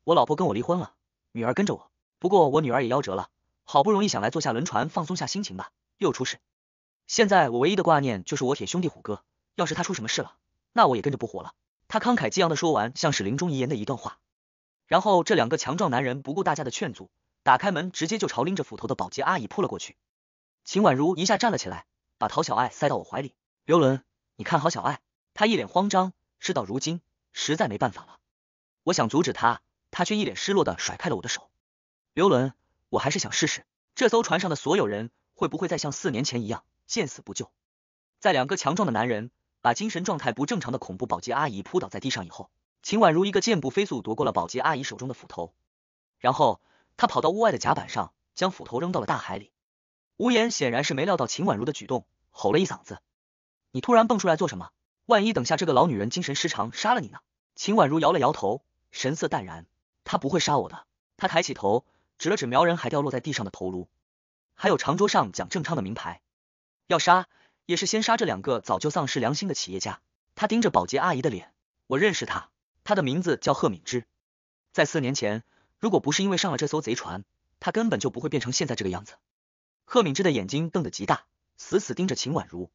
我老婆跟我离婚了，女儿跟着我，不过我女儿也夭折了。”好不容易想来坐下轮船放松下心情吧，又出事。现在我唯一的挂念就是我铁兄弟虎哥，要是他出什么事了，那我也跟着不活了。他慷慨激昂的说完，像是临终遗言的一段话。然后这两个强壮男人不顾大家的劝阻，打开门直接就朝拎着斧头的保洁阿姨扑了过去。秦宛如一下站了起来，把陶小爱塞到我怀里。刘伦，你看好小爱。他一脸慌张，事到如今实在没办法了。我想阻止他，他却一脸失落的甩开了我的手。刘伦。我还是想试试，这艘船上的所有人会不会再像四年前一样见死不救？在两个强壮的男人把精神状态不正常的恐怖保洁阿姨扑倒在地上以后，秦宛如一个箭步飞速夺过了保洁阿姨手中的斧头，然后他跑到屋外的甲板上，将斧头扔到了大海里。无言显然是没料到秦宛如的举动，吼了一嗓子：“你突然蹦出来做什么？万一等下这个老女人精神失常杀了你呢？”秦宛如摇了摇头，神色淡然：“她不会杀我的。”她抬起头。指了指苗人还掉落在地上的头颅，还有长桌上蒋正昌的名牌，要杀也是先杀这两个早就丧失良心的企业家。他盯着保洁阿姨的脸，我认识他，他的名字叫贺敏之。在四年前，如果不是因为上了这艘贼船，他根本就不会变成现在这个样子。贺敏之的眼睛瞪得极大，死死盯着秦宛如。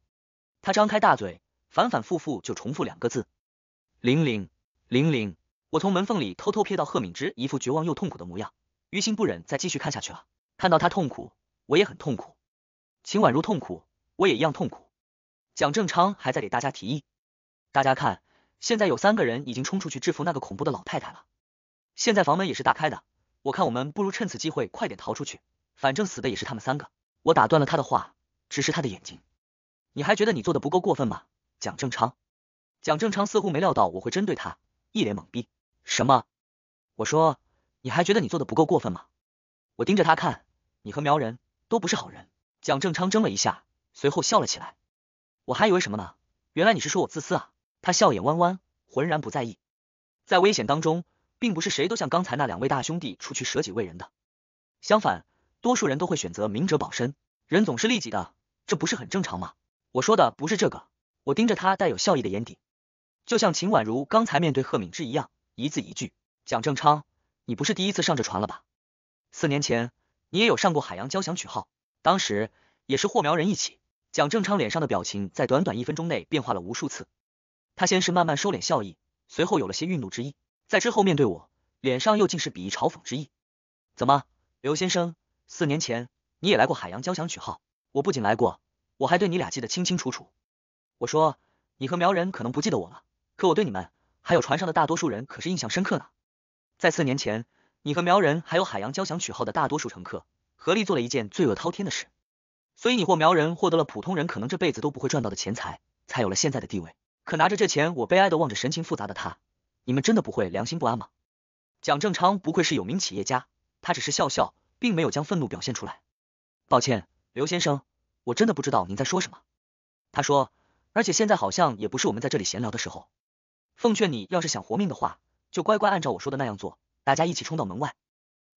他张开大嘴，反反复复就重复两个字：玲玲，玲玲。我从门缝里偷偷瞥到贺敏之一副绝望又痛苦的模样。于心不忍，再继续看下去了。看到他痛苦，我也很痛苦。秦宛如痛苦，我也一样痛苦。蒋正昌还在给大家提议，大家看，现在有三个人已经冲出去制服那个恐怖的老太太了。现在房门也是大开的，我看我们不如趁此机会快点逃出去，反正死的也是他们三个。我打断了他的话，直视他的眼睛：“你还觉得你做的不够过分吗？”蒋正昌，蒋正昌似乎没料到我会针对他，一脸懵逼。什么？我说。你还觉得你做的不够过分吗？我盯着他看，你和苗人都不是好人。蒋正昌怔了一下，随后笑了起来。我还以为什么呢？原来你是说我自私啊！他笑眼弯弯，浑然不在意。在危险当中，并不是谁都像刚才那两位大兄弟出去舍己为人的，相反，多数人都会选择明哲保身。人总是利己的，这不是很正常吗？我说的不是这个。我盯着他带有笑意的眼底，就像秦婉如刚才面对贺敏之一样，一字一句，蒋正昌。你不是第一次上这船了吧？四年前你也有上过海洋交响曲号，当时也是霍苗人一起。蒋正昌脸上的表情在短短一分钟内变化了无数次，他先是慢慢收敛笑意，随后有了些愠怒之意，在之后面对我，脸上又尽是鄙夷嘲讽之意。怎么，刘先生，四年前你也来过海洋交响曲号？我不仅来过，我还对你俩记得清清楚楚。我说你和苗人可能不记得我了，可我对你们还有船上的大多数人可是印象深刻呢。在四年前，你和苗人还有海洋交响曲号的大多数乘客合力做了一件罪恶滔天的事，所以你或苗人获得了普通人可能这辈子都不会赚到的钱财，才有了现在的地位。可拿着这钱，我悲哀的望着神情复杂的他，你们真的不会良心不安吗？蒋正昌不愧是有名企业家，他只是笑笑，并没有将愤怒表现出来。抱歉，刘先生，我真的不知道您在说什么。他说，而且现在好像也不是我们在这里闲聊的时候。奉劝你，要是想活命的话。就乖乖按照我说的那样做，大家一起冲到门外，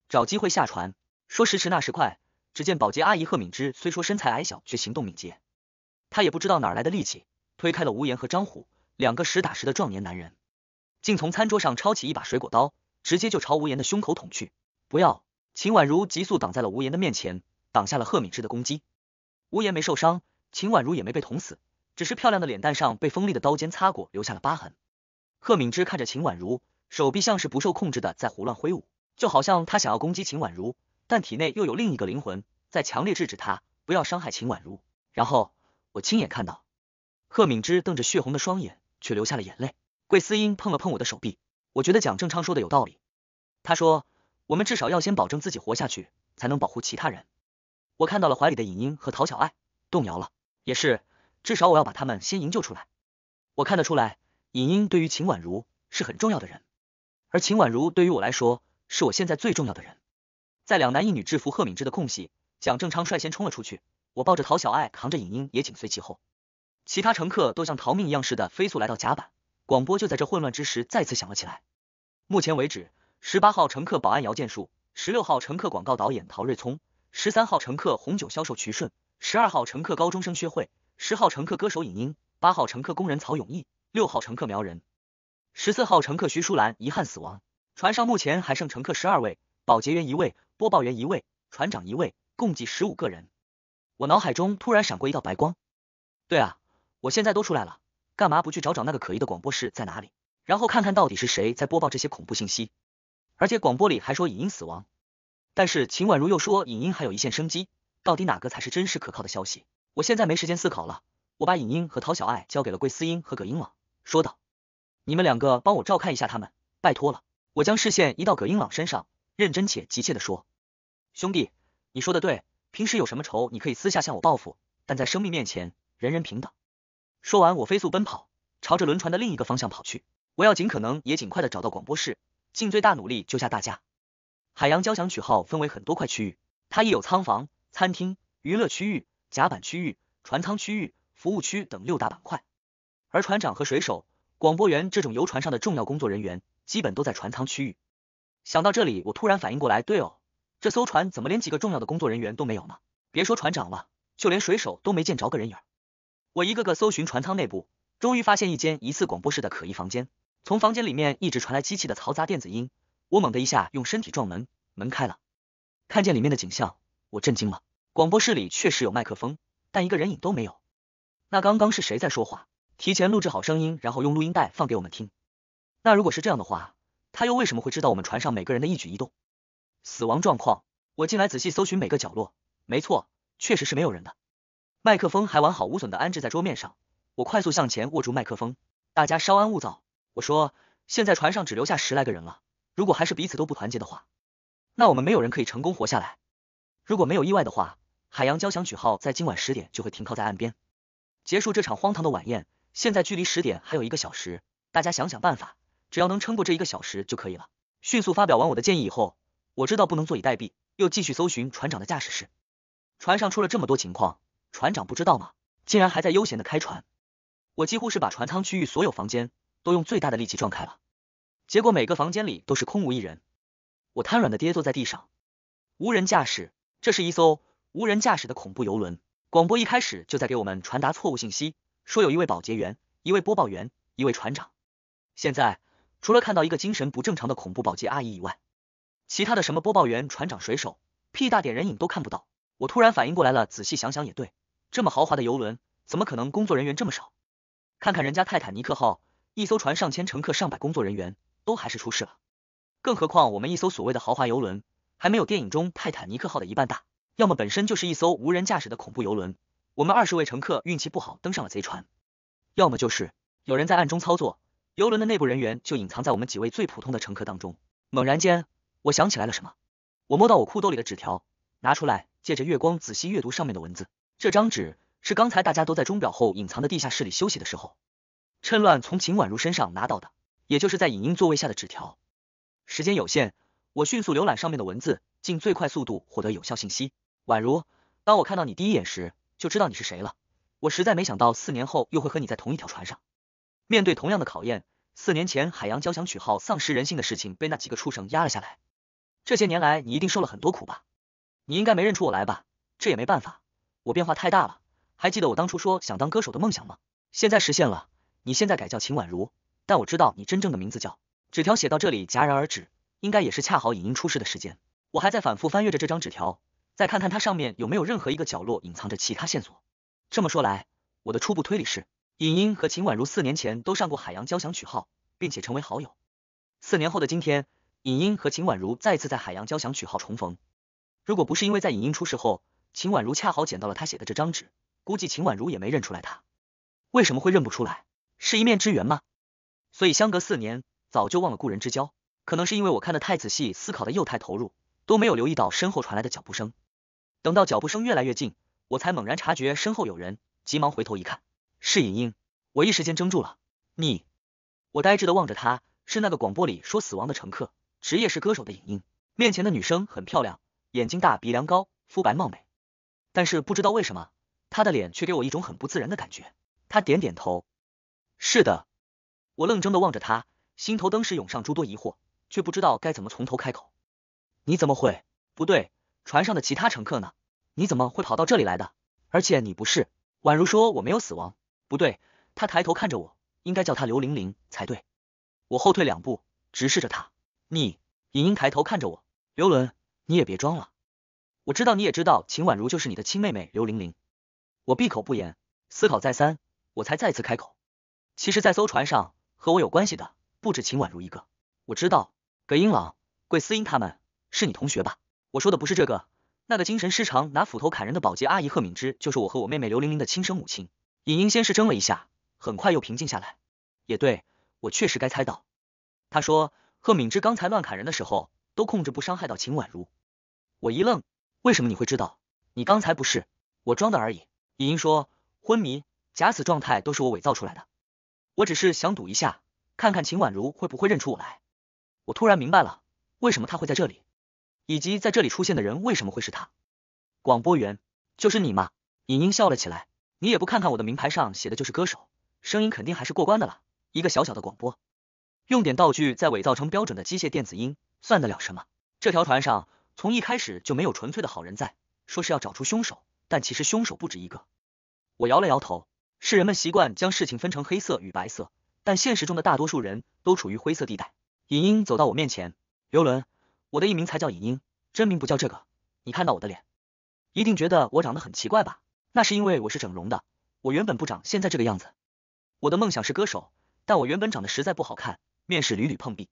找机会下船。说时迟，那时快，只见保洁阿姨贺敏芝虽说身材矮小，却行动敏捷。她也不知道哪来的力气，推开了吴岩和张虎两个实打实的壮年男人，竟从餐桌上抄起一把水果刀，直接就朝吴岩的胸口捅去。不要！秦婉如急速挡在了吴岩的面前，挡下了贺敏芝的攻击。吴岩没受伤，秦婉如也没被捅死，只是漂亮的脸蛋上被锋利的刀尖擦过，留下了疤痕。贺敏之看着秦婉如。手臂像是不受控制的在胡乱挥舞，就好像他想要攻击秦婉如，但体内又有另一个灵魂在强烈制止他，不要伤害秦婉如。然后我亲眼看到贺敏之瞪着血红的双眼，却流下了眼泪。桂思音碰了碰我的手臂，我觉得蒋正昌说的有道理。他说，我们至少要先保证自己活下去，才能保护其他人。我看到了怀里的尹英和陶小爱，动摇了。也是，至少我要把他们先营救出来。我看得出来，尹英对于秦婉如是很重要的人。而秦婉如对于我来说，是我现在最重要的人。在两男一女制服贺敏芝的空隙，蒋正昌率先冲了出去，我抱着陶小爱，扛着影音也紧随其后，其他乘客都像逃命一样似的飞速来到甲板。广播就在这混乱之时再次响了起来。目前为止，十八号乘客保安姚建树，十六号乘客广告导演陶瑞聪，十三号乘客红酒销售徐顺，十二号乘客高中生薛慧，十号乘客歌手尹英，八号乘客工人曹永义，六号乘客苗人。十四号乘客徐淑兰遗憾死亡，船上目前还剩乘客十二位，保洁员一位，播报员一位，船长一位，共计十五个人。我脑海中突然闪过一道白光，对啊，我现在都出来了，干嘛不去找找那个可疑的广播室在哪里，然后看看到底是谁在播报这些恐怖信息？而且广播里还说影音死亡，但是秦婉如又说影音还有一线生机，到底哪个才是真实可靠的消息？我现在没时间思考了，我把影音和陶小爱交给了桂思音和葛英网，说道。你们两个帮我照看一下他们，拜托了。我将视线移到葛英朗身上，认真且急切的说：“兄弟，你说的对，平时有什么仇，你可以私下向我报复，但在生命面前，人人平等。”说完，我飞速奔跑，朝着轮船的另一个方向跑去。我要尽可能也尽快的找到广播室，尽最大努力救下大家。海洋交响曲号分为很多块区域，它亦有仓房、餐厅、娱乐区域、甲板区域、船舱区域、服务区等六大板块，而船长和水手。广播员这种游船上的重要工作人员，基本都在船舱区域。想到这里，我突然反应过来，对哦，这艘船怎么连几个重要的工作人员都没有呢？别说船长了，就连水手都没见着个人影。我一个个搜寻船舱内部，终于发现一间疑似广播室的可疑房间。从房间里面一直传来机器的嘈杂电子音。我猛地一下用身体撞门，门开了，看见里面的景象，我震惊了。广播室里确实有麦克风，但一个人影都没有。那刚刚是谁在说话？提前录制好声音，然后用录音带放给我们听。那如果是这样的话，他又为什么会知道我们船上每个人的一举一动、死亡状况？我进来仔细搜寻每个角落，没错，确实是没有人的。麦克风还完好无损的安置在桌面上。我快速向前握住麦克风，大家稍安勿躁。我说，现在船上只留下十来个人了。如果还是彼此都不团结的话，那我们没有人可以成功活下来。如果没有意外的话，《海洋交响曲号》在今晚十点就会停靠在岸边，结束这场荒唐的晚宴。现在距离十点还有一个小时，大家想想办法，只要能撑过这一个小时就可以了。迅速发表完我的建议以后，我知道不能坐以待毙，又继续搜寻船长的驾驶室。船上出了这么多情况，船长不知道吗？竟然还在悠闲的开船。我几乎是把船舱区域所有房间都用最大的力气撞开了，结果每个房间里都是空无一人。我瘫软的跌坐在地上，无人驾驶，这是一艘无人驾驶的恐怖游轮。广播一开始就在给我们传达错误信息。说有一位保洁员，一位播报员，一位船长。现在除了看到一个精神不正常的恐怖保洁阿姨以外，其他的什么播报员、船长、水手，屁大点人影都看不到。我突然反应过来了，仔细想想也对，这么豪华的游轮，怎么可能工作人员这么少？看看人家泰坦尼克号，一艘船上千乘客、上百工作人员，都还是出事了。更何况我们一艘所谓的豪华游轮，还没有电影中泰坦尼克号的一半大，要么本身就是一艘无人驾驶的恐怖游轮。我们二十位乘客运气不好登上了贼船，要么就是有人在暗中操作，游轮的内部人员就隐藏在我们几位最普通的乘客当中。猛然间，我想起来了什么，我摸到我裤兜里的纸条，拿出来，借着月光仔细阅读上面的文字。这张纸是刚才大家都在钟表后隐藏的地下室里休息的时候，趁乱从秦婉如身上拿到的，也就是在影音座位下的纸条。时间有限，我迅速浏览上面的文字，尽最快速度获得有效信息。宛如，当我看到你第一眼时。就知道你是谁了。我实在没想到四年后又会和你在同一条船上，面对同样的考验。四年前海洋交响曲号丧失人性的事情被那几个畜生压了下来，这些年来你一定受了很多苦吧？你应该没认出我来吧？这也没办法，我变化太大了。还记得我当初说想当歌手的梦想吗？现在实现了。你现在改叫秦婉如，但我知道你真正的名字叫……纸条写到这里戛然而止，应该也是恰好影音出事的时间。我还在反复翻阅着这张纸条。再看看它上面有没有任何一个角落隐藏着其他线索。这么说来，我的初步推理是，尹英和秦婉如四年前都上过海洋交响曲号，并且成为好友。四年后的今天，尹英和秦婉如再次在海洋交响曲号重逢。如果不是因为在尹英出事后，秦婉如恰好捡到了他写的这张纸，估计秦婉如也没认出来他。为什么会认不出来？是一面之缘吗？所以相隔四年，早就忘了故人之交。可能是因为我看的太仔细，思考的又太投入，都没有留意到身后传来的脚步声。等到脚步声越来越近，我才猛然察觉身后有人，急忙回头一看，是影影。我一时间怔住了，你？我呆滞的望着她，是那个广播里说死亡的乘客，职业是歌手的影影。面前的女生很漂亮，眼睛大，鼻梁高，肤白貌美，但是不知道为什么，她的脸却给我一种很不自然的感觉。她点点头，是的。我愣怔的望着她，心头登时涌上诸多疑惑，却不知道该怎么从头开口。你怎么会？不对。船上的其他乘客呢？你怎么会跑到这里来的？而且你不是宛如说我没有死亡？不对，他抬头看着我，应该叫她刘玲玲才对。我后退两步，直视着他。你，尹英抬头看着我，刘伦，你也别装了。我知道，你也知道，秦宛如就是你的亲妹妹刘玲玲。我闭口不言，思考再三，我才再次开口。其实，在艘船上和我有关系的不止秦宛如一个。我知道，葛英朗、桂思英他们是你同学吧？我说的不是这个，那个精神失常拿斧头砍人的保洁阿姨贺敏芝就是我和我妹妹刘玲玲的亲生母亲。尹英先是怔了一下，很快又平静下来。也对，我确实该猜到。他说贺敏芝刚才乱砍人的时候都控制不伤害到秦婉如。我一愣，为什么你会知道？你刚才不是我装的而已。尹英说昏迷假死状态都是我伪造出来的，我只是想赌一下，看看秦婉如会不会认出我来。我突然明白了，为什么他会在这里。以及在这里出现的人为什么会是他？广播员就是你吗？尹英笑了起来，你也不看看我的名牌上写的就是歌手，声音肯定还是过关的了。一个小小的广播，用点道具再伪造成标准的机械电子音，算得了什么？这条船上从一开始就没有纯粹的好人在。说是要找出凶手，但其实凶手不止一个。我摇了摇头，是人们习惯将事情分成黑色与白色，但现实中的大多数人都处于灰色地带。尹英走到我面前，刘伦。我的艺名才叫尹英，真名不叫这个。你看到我的脸，一定觉得我长得很奇怪吧？那是因为我是整容的，我原本不长现在这个样子。我的梦想是歌手，但我原本长得实在不好看，面试屡屡碰壁，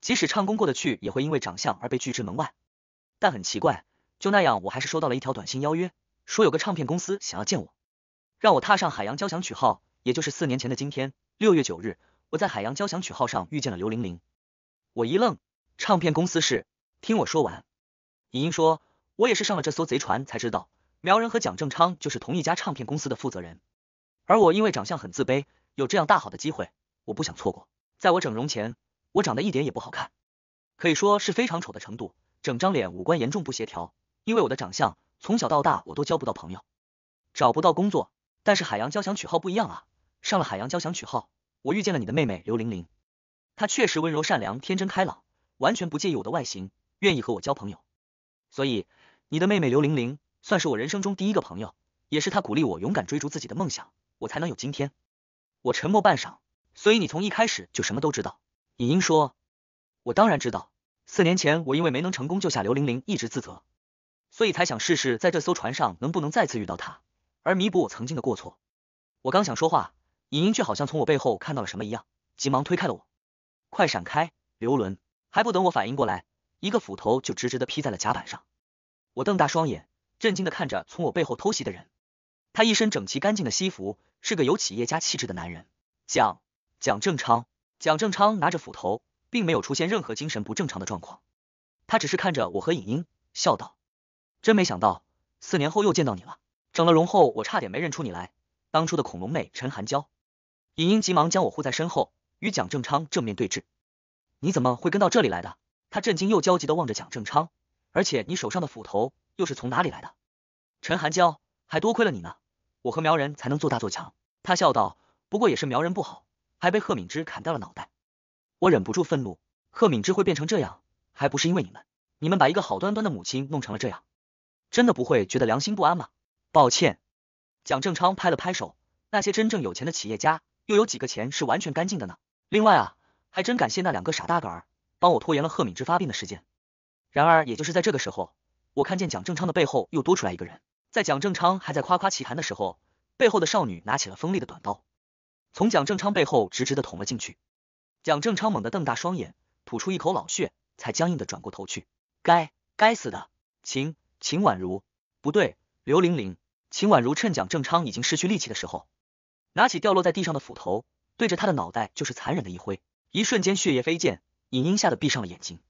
即使唱功过得去，也会因为长相而被拒之门外。但很奇怪，就那样，我还是收到了一条短信邀约，说有个唱片公司想要见我，让我踏上海洋交响曲号。也就是四年前的今天，六月九日，我在海洋交响曲号上遇见了刘玲玲。我一愣。唱片公司是，听我说完。尹英说，我也是上了这艘贼船才知道，苗人和蒋正昌就是同一家唱片公司的负责人。而我因为长相很自卑，有这样大好的机会，我不想错过。在我整容前，我长得一点也不好看，可以说是非常丑的程度，整张脸五官严重不协调。因为我的长相，从小到大我都交不到朋友，找不到工作。但是海洋交响曲号不一样啊，上了海洋交响曲号，我遇见了你的妹妹刘玲玲，她确实温柔善良、天真开朗。完全不介意我的外形，愿意和我交朋友，所以你的妹妹刘玲玲算是我人生中第一个朋友，也是她鼓励我勇敢追逐自己的梦想，我才能有今天。我沉默半晌，所以你从一开始就什么都知道。尹英说：“我当然知道，四年前我因为没能成功救下刘玲玲，一直自责，所以才想试试在这艘船上能不能再次遇到她，而弥补我曾经的过错。”我刚想说话，尹英却好像从我背后看到了什么一样，急忙推开了我：“快闪开，刘伦！”还不等我反应过来，一个斧头就直直的劈在了甲板上。我瞪大双眼，震惊的看着从我背后偷袭的人。他一身整齐干净的西服，是个有企业家气质的男人，蒋蒋正昌。蒋正昌拿着斧头，并没有出现任何精神不正常的状况。他只是看着我和尹英，笑道：“真没想到，四年后又见到你了。整了容后，我差点没认出你来。当初的恐龙妹陈寒娇。”尹英急忙将我护在身后，与蒋正昌正面对峙。你怎么会跟到这里来的？他震惊又焦急地望着蒋正昌，而且你手上的斧头又是从哪里来的？陈寒娇，还多亏了你呢，我和苗人才能做大做强。他笑道，不过也是苗人不好，还被贺敏芝砍掉了脑袋。我忍不住愤怒，贺敏芝会变成这样，还不是因为你们？你们把一个好端端的母亲弄成了这样，真的不会觉得良心不安吗？抱歉。蒋正昌拍了拍手，那些真正有钱的企业家，又有几个钱是完全干净的呢？另外啊。还真感谢那两个傻大个儿，帮我拖延了贺敏之发病的时间。然而，也就是在这个时候，我看见蒋正昌的背后又多出来一个人。在蒋正昌还在夸夸其谈的时候，背后的少女拿起了锋利的短刀，从蒋正昌背后直直的捅了进去。蒋正昌猛地瞪大双眼，吐出一口老血，才僵硬的转过头去。该该死的秦秦婉如，不对，刘玲玲。秦婉如趁蒋正昌已经失去力气的时候，拿起掉落在地上的斧头，对着他的脑袋就是残忍的一挥。一瞬间，血液飞溅，尹英吓得闭上了眼睛。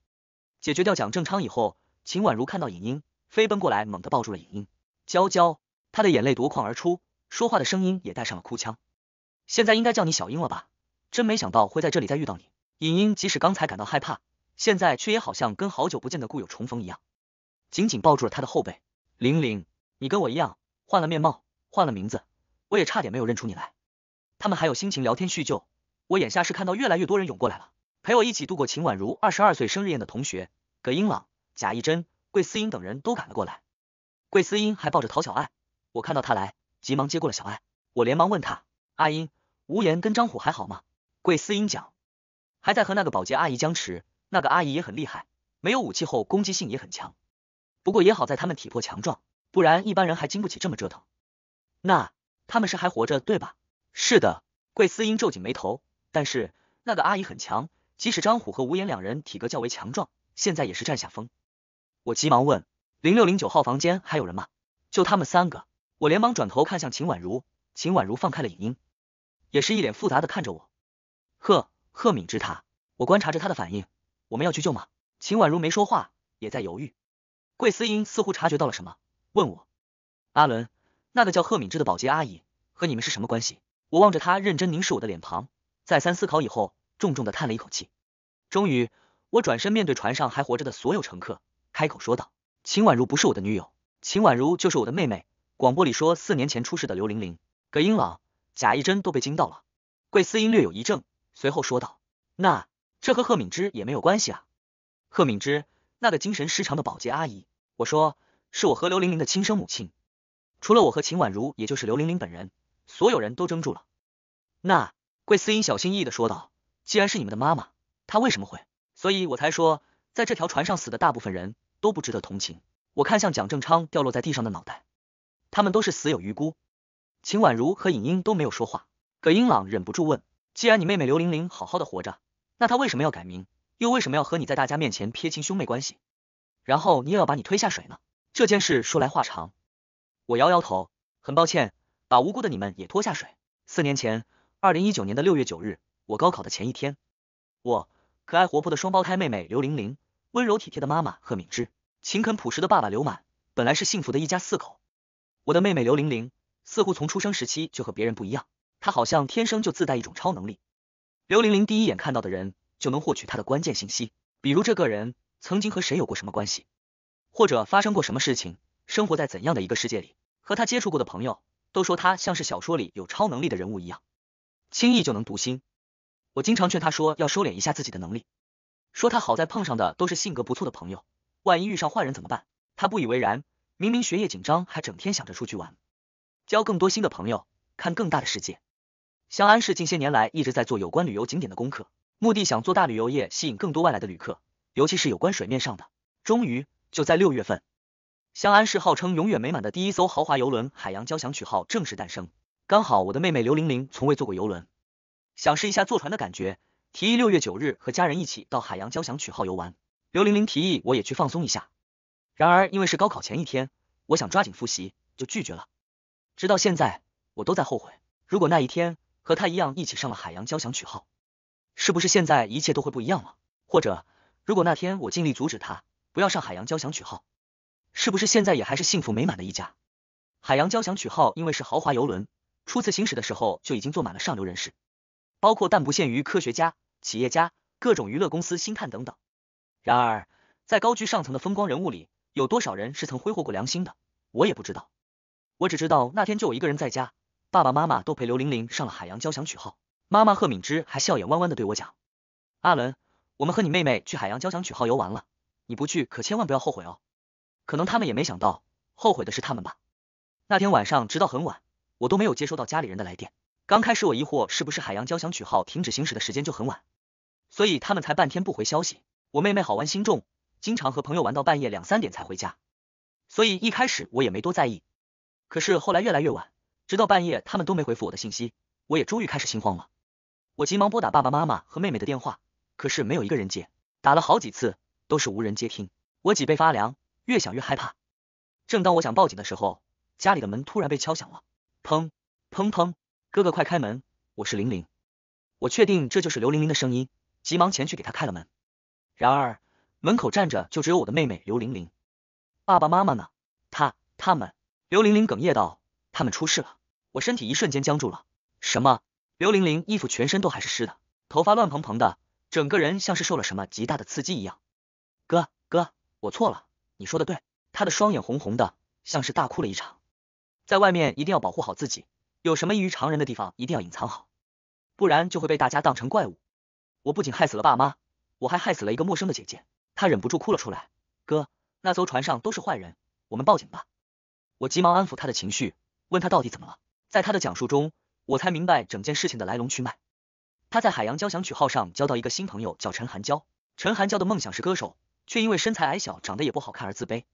解决掉蒋正昌以后，秦婉如看到尹英，飞奔过来，猛地抱住了尹英。娇娇，她的眼泪夺眶而出，说话的声音也带上了哭腔。现在应该叫你小英了吧？真没想到会在这里再遇到你。尹英即使刚才感到害怕，现在却也好像跟好久不见的故友重逢一样，紧紧抱住了他的后背。玲玲，你跟我一样，换了面貌，换了名字，我也差点没有认出你来。他们还有心情聊天叙旧。我眼下是看到越来越多人涌过来了，陪我一起度过秦婉如二十二岁生日宴的同学葛英朗、贾亦臻、桂思英等人都赶了过来。桂思英还抱着陶小爱，我看到她来，急忙接过了小爱。我连忙问她：“阿英，无言跟张虎还好吗？”桂思英讲：“还在和那个保洁阿姨僵持，那个阿姨也很厉害，没有武器后攻击性也很强。不过也好在他们体魄强壮，不然一般人还经不起这么折腾。那他们是还活着对吧？”“是的。”桂思英皱紧眉头。但是那个阿姨很强，即使张虎和吴岩两人体格较为强壮，现在也是占下风。我急忙问：“零六零九号房间还有人吗？”就他们三个。我连忙转头看向秦婉如，秦婉如放开了影音，也是一脸复杂的看着我。贺贺敏之，他，我观察着他的反应。我们要去救吗？秦婉如没说话，也在犹豫。桂思英似乎察觉到了什么，问我：“阿伦，那个叫贺敏芝的保洁阿姨和你们是什么关系？”我望着她，认真凝视我的脸庞。再三思考以后，重重的叹了一口气，终于，我转身面对船上还活着的所有乘客，开口说道：“秦婉如不是我的女友，秦婉如就是我的妹妹。广播里说四年前出事的刘玲玲、葛英朗、贾亦真都被惊到了。”桂思音略有一怔，随后说道：“那这和贺敏之也没有关系啊，贺敏之那个精神失常的保洁阿姨，我说是我和刘玲玲的亲生母亲。”除了我和秦婉如，也就是刘玲玲本人，所有人都怔住了。那。桂思音小心翼翼的说道：“既然是你们的妈妈，她为什么会？所以我才说，在这条船上死的大部分人都不值得同情。”我看向蒋正昌掉落在地上的脑袋，他们都是死有余辜。秦婉如和尹英都没有说话，葛英朗忍不住问：“既然你妹妹刘玲玲好好的活着，那她为什么要改名？又为什么要和你在大家面前撇清兄妹关系？然后你又要把你推下水呢？”这件事说来话长。我摇摇头，很抱歉把无辜的你们也拖下水。四年前。二零一九年的六月九日，我高考的前一天，我可爱活泼的双胞胎妹妹刘玲玲，温柔体贴的妈妈贺敏芝，勤恳朴实的爸爸刘满，本来是幸福的一家四口。我的妹妹刘玲玲似乎从出生时期就和别人不一样，她好像天生就自带一种超能力。刘玲玲第一眼看到的人就能获取她的关键信息，比如这个人曾经和谁有过什么关系，或者发生过什么事情，生活在怎样的一个世界里。和她接触过的朋友都说她像是小说里有超能力的人物一样。轻易就能读心，我经常劝他说要收敛一下自己的能力，说他好在碰上的都是性格不错的朋友，万一遇上坏人怎么办？他不以为然，明明学业紧张，还整天想着出去玩，交更多新的朋友，看更大的世界。香安市近些年来一直在做有关旅游景点的功课，目的想做大旅游业，吸引更多外来的旅客，尤其是有关水面上的。终于就在六月份，香安市号称永远美满的第一艘豪华游轮“海洋交响曲号”正式诞生。刚好我的妹妹刘玲玲从未坐过游轮，想试一下坐船的感觉，提议六月九日和家人一起到海洋交响曲号游玩。刘玲玲提议我也去放松一下，然而因为是高考前一天，我想抓紧复习，就拒绝了。直到现在，我都在后悔，如果那一天和她一样一起上了海洋交响曲号，是不是现在一切都会不一样了？或者如果那天我尽力阻止她不要上海洋交响曲号，是不是现在也还是幸福美满的一家？海洋交响曲号因为是豪华游轮。初次行驶的时候就已经坐满了上流人士，包括但不限于科学家、企业家、各种娱乐公司、星探等等。然而，在高居上层的风光人物里，有多少人是曾挥霍过良心的，我也不知道。我只知道那天就我一个人在家，爸爸妈妈都陪刘玲玲上了海洋交响曲号。妈妈贺敏芝还笑眼弯弯的对我讲：“阿伦，我们和你妹妹去海洋交响曲号游玩了，你不去可千万不要后悔哦。”可能他们也没想到，后悔的是他们吧。那天晚上直到很晚。我都没有接收到家里人的来电。刚开始我疑惑是不是海洋交响曲号停止行驶的时间就很晚，所以他们才半天不回消息。我妹妹好玩心重，经常和朋友玩到半夜两三点才回家，所以一开始我也没多在意。可是后来越来越晚，直到半夜他们都没回复我的信息，我也终于开始心慌了。我急忙拨打爸爸妈妈和妹妹的电话，可是没有一个人接，打了好几次都是无人接听。我脊背发凉，越想越害怕。正当我想报警的时候，家里的门突然被敲响了。砰砰砰！哥哥快开门，我是玲玲，我确定这就是刘玲玲的声音，急忙前去给她开了门。然而门口站着就只有我的妹妹刘玲玲，爸爸妈妈呢？他他们？刘玲玲哽咽道，他们出事了。我身体一瞬间僵住了。什么？刘玲玲衣服全身都还是湿的，头发乱蓬蓬的，整个人像是受了什么极大的刺激一样。哥哥，我错了，你说的对。她的双眼红红的，像是大哭了一场。在外面一定要保护好自己，有什么异于常人的地方一定要隐藏好，不然就会被大家当成怪物。我不仅害死了爸妈，我还害死了一个陌生的姐姐。她忍不住哭了出来。哥，那艘船上都是坏人，我们报警吧。我急忙安抚他的情绪，问他到底怎么了。在他的讲述中，我才明白整件事情的来龙去脉。他在《海洋交响曲号》上交到一个新朋友，叫陈寒娇。陈寒娇的梦想是歌手，却因为身材矮小、长得也不好看而自卑。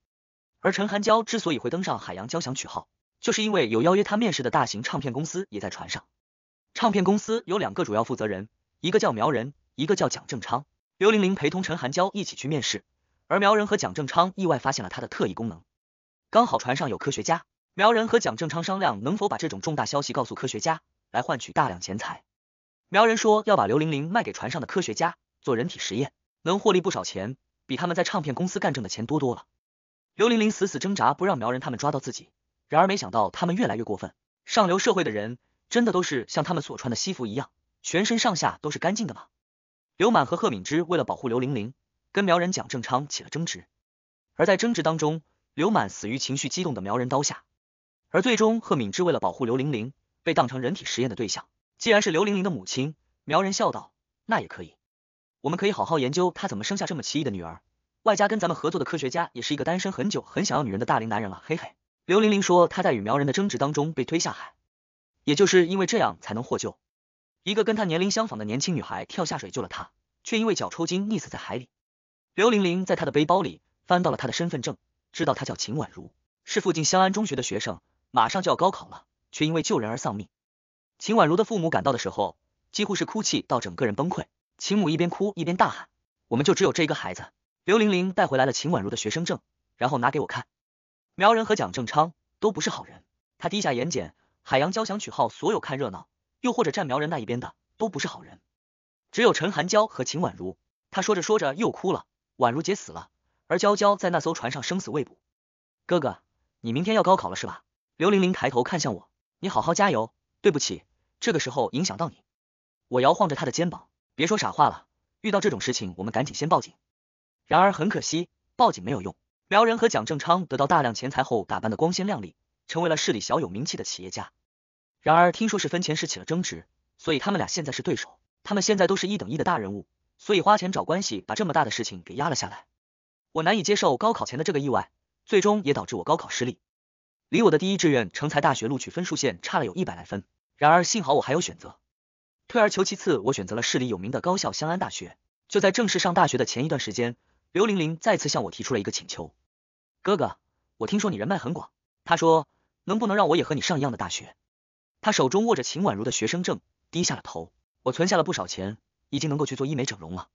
而陈寒娇之所以会登上海洋交响曲号，就是因为有邀约他面试的大型唱片公司也在船上，唱片公司有两个主要负责人，一个叫苗人，一个叫蒋正昌。刘玲玲陪同陈寒娇一起去面试，而苗人和蒋正昌意外发现了他的特异功能。刚好船上有科学家，苗人和蒋正昌商量能否把这种重大消息告诉科学家，来换取大量钱财。苗人说要把刘玲玲卖给船上的科学家做人体实验，能获利不少钱，比他们在唱片公司干挣的钱多多了。刘玲玲死死挣扎，不让苗人他们抓到自己。然而没想到他们越来越过分，上流社会的人真的都是像他们所穿的西服一样，全身上下都是干净的吗？刘满和贺敏之为了保护刘玲玲，跟苗人蒋正昌起了争执，而在争执当中，刘满死于情绪激动的苗人刀下，而最终贺敏之为了保护刘玲玲，被当成人体实验的对象。既然是刘玲玲的母亲，苗人笑道：“那也可以，我们可以好好研究她怎么生下这么奇异的女儿，外加跟咱们合作的科学家也是一个单身很久、很想要女人的大龄男人了，嘿嘿。”刘玲玲说，她在与苗人的争执当中被推下海，也就是因为这样才能获救。一个跟她年龄相仿的年轻女孩跳下水救了她，却因为脚抽筋溺死在海里。刘玲玲在她的背包里翻到了她的身份证，知道她叫秦婉如，是附近香安中学的学生，马上就要高考了，却因为救人而丧命。秦婉如的父母赶到的时候，几乎是哭泣到整个人崩溃。秦母一边哭一边大喊：“我们就只有这一个孩子。”刘玲玲带回来了秦婉如的学生证，然后拿给我看。苗人和蒋正昌都不是好人，他低下眼睑。海洋交响曲号所有看热闹，又或者站苗人那一边的都不是好人，只有陈寒娇和秦婉如。他说着说着又哭了，宛如姐死了，而娇娇在那艘船上生死未卜。哥哥，你明天要高考了是吧？刘玲玲抬头看向我，你好好加油。对不起，这个时候影响到你。我摇晃着他的肩膀，别说傻话了，遇到这种事情，我们赶紧先报警。然而很可惜，报警没有用。苗人和蒋正昌得到大量钱财后，打扮的光鲜亮丽，成为了市里小有名气的企业家。然而听说是分钱时起了争执，所以他们俩现在是对手。他们现在都是一等一的大人物，所以花钱找关系把这么大的事情给压了下来。我难以接受高考前的这个意外，最终也导致我高考失利，离我的第一志愿成才大学录取分数线差了有一百来分。然而幸好我还有选择，退而求其次，我选择了市里有名的高校湘安大学。就在正式上大学的前一段时间，刘玲玲再次向我提出了一个请求。哥哥，我听说你人脉很广。他说，能不能让我也和你上一样的大学？他手中握着秦婉如的学生证，低下了头。我存下了不少钱，已经能够去做医美整容了。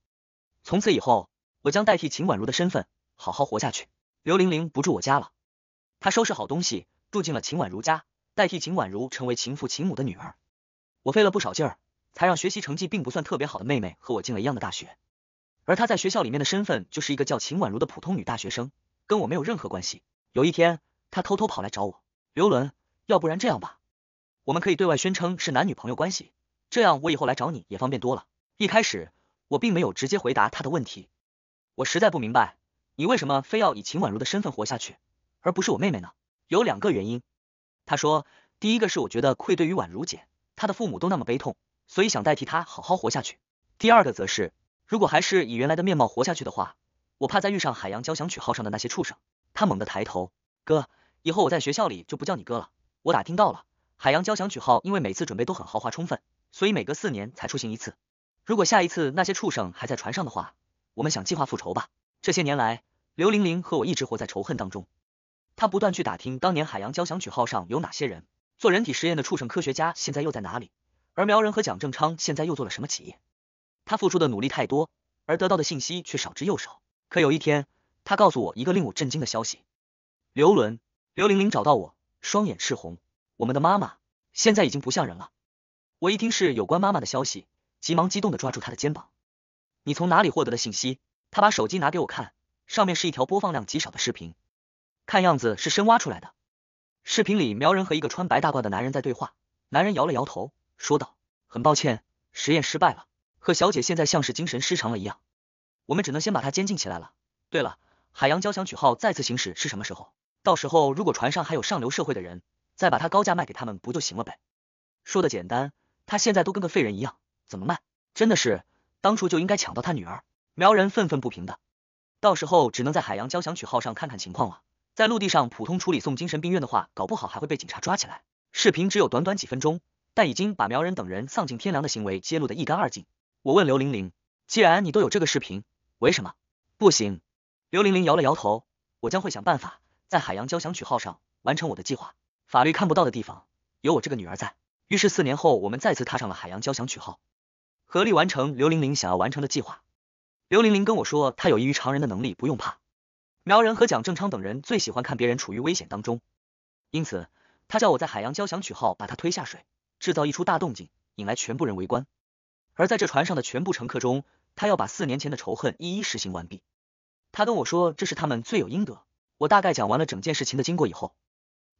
从此以后，我将代替秦婉如的身份，好好活下去。刘玲玲不住我家了，她收拾好东西，住进了秦婉如家，代替秦婉如成为秦父秦母的女儿。我费了不少劲儿，才让学习成绩并不算特别好的妹妹和我进了一样的大学，而她在学校里面的身份就是一个叫秦婉如的普通女大学生。跟我没有任何关系。有一天，他偷偷跑来找我。刘伦，要不然这样吧，我们可以对外宣称是男女朋友关系，这样我以后来找你也方便多了。一开始我并没有直接回答他的问题，我实在不明白你为什么非要以秦婉如的身份活下去，而不是我妹妹呢？有两个原因。他说，第一个是我觉得愧对于婉如姐，她的父母都那么悲痛，所以想代替她好好活下去。第二个则是，如果还是以原来的面貌活下去的话。我怕再遇上海洋交响曲号上的那些畜生。他猛地抬头，哥，以后我在学校里就不叫你哥了。我打听到了，海洋交响曲号因为每次准备都很豪华充分，所以每隔四年才出行一次。如果下一次那些畜生还在船上的话，我们想计划复仇吧。这些年来，刘玲玲和我一直活在仇恨当中。他不断去打听当年海洋交响曲号上有哪些人做人体实验的畜生科学家，现在又在哪里？而苗人和蒋正昌现在又做了什么企业？他付出的努力太多，而得到的信息却少之又少。可有一天，他告诉我一个令我震惊的消息。刘伦、刘玲玲找到我，双眼赤红。我们的妈妈现在已经不像人了。我一听是有关妈妈的消息，急忙激动的抓住她的肩膀。你从哪里获得的信息？他把手机拿给我看，上面是一条播放量极少的视频，看样子是深挖出来的。视频里苗人和一个穿白大褂的男人在对话，男人摇了摇头，说道：“很抱歉，实验失败了，贺小姐现在像是精神失常了一样。”我们只能先把他监禁起来了。对了，海洋交响曲号再次行驶是什么时候？到时候如果船上还有上流社会的人，再把他高价卖给他们不就行了呗？说的简单，他现在都跟个废人一样，怎么卖？真的是，当初就应该抢到他女儿。苗人愤愤不平的，到时候只能在海洋交响曲号上看看情况了。在陆地上普通处理送精神病院的话，搞不好还会被警察抓起来。视频只有短短几分钟，但已经把苗人等人丧尽天良的行为揭露的一干二净。我问刘玲玲，既然你都有这个视频。为什么不行？刘玲玲摇了摇头。我将会想办法在海洋交响曲号上完成我的计划。法律看不到的地方，有我这个女儿在。于是四年后，我们再次踏上了海洋交响曲号，合力完成刘玲玲想要完成的计划。刘玲玲跟我说，她有异于常人的能力，不用怕。苗人和蒋正昌等人最喜欢看别人处于危险当中，因此他叫我在海洋交响曲号把他推下水，制造一出大动静，引来全部人围观。而在这船上的全部乘客中，他要把四年前的仇恨一一实行完毕。他跟我说，这是他们罪有应得。我大概讲完了整件事情的经过以后，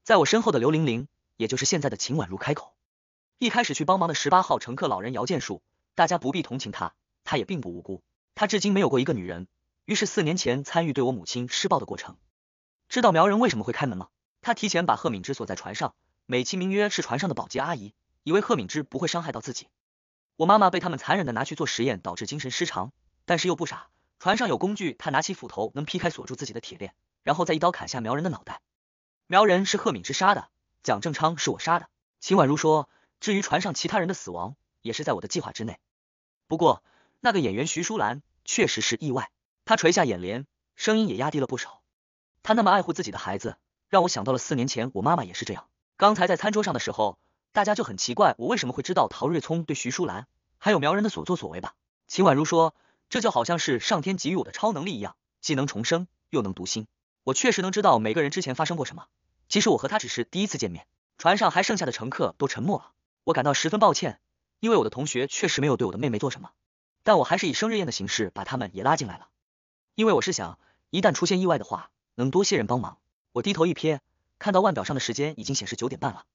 在我身后的刘玲玲，也就是现在的秦婉如开口。一开始去帮忙的十八号乘客老人姚建树，大家不必同情他，他也并不无辜。他至今没有过一个女人，于是四年前参与对我母亲施暴的过程。知道苗人为什么会开门吗？他提前把贺敏芝锁在船上，美其名曰是船上的保洁阿姨，以为贺敏芝不会伤害到自己。我妈妈被他们残忍的拿去做实验，导致精神失常，但是又不傻。船上有工具，他拿起斧头能劈开锁住自己的铁链，然后再一刀砍下苗人的脑袋。苗人是贺敏之杀的，蒋正昌是我杀的。秦宛如说，至于船上其他人的死亡，也是在我的计划之内。不过那个演员徐淑兰确实是意外。她垂下眼帘，声音也压低了不少。她那么爱护自己的孩子，让我想到了四年前我妈妈也是这样。刚才在餐桌上的时候。大家就很奇怪，我为什么会知道陶瑞聪对徐淑兰还有苗人的所作所为吧？秦婉如说，这就好像是上天给予我的超能力一样，既能重生，又能读心。我确实能知道每个人之前发生过什么。即使我和他只是第一次见面，船上还剩下的乘客都沉默了。我感到十分抱歉，因为我的同学确实没有对我的妹妹做什么，但我还是以生日宴的形式把他们也拉进来了。因为我是想，一旦出现意外的话，能多些人帮忙。我低头一瞥，看到腕表上的时间已经显示九点半了。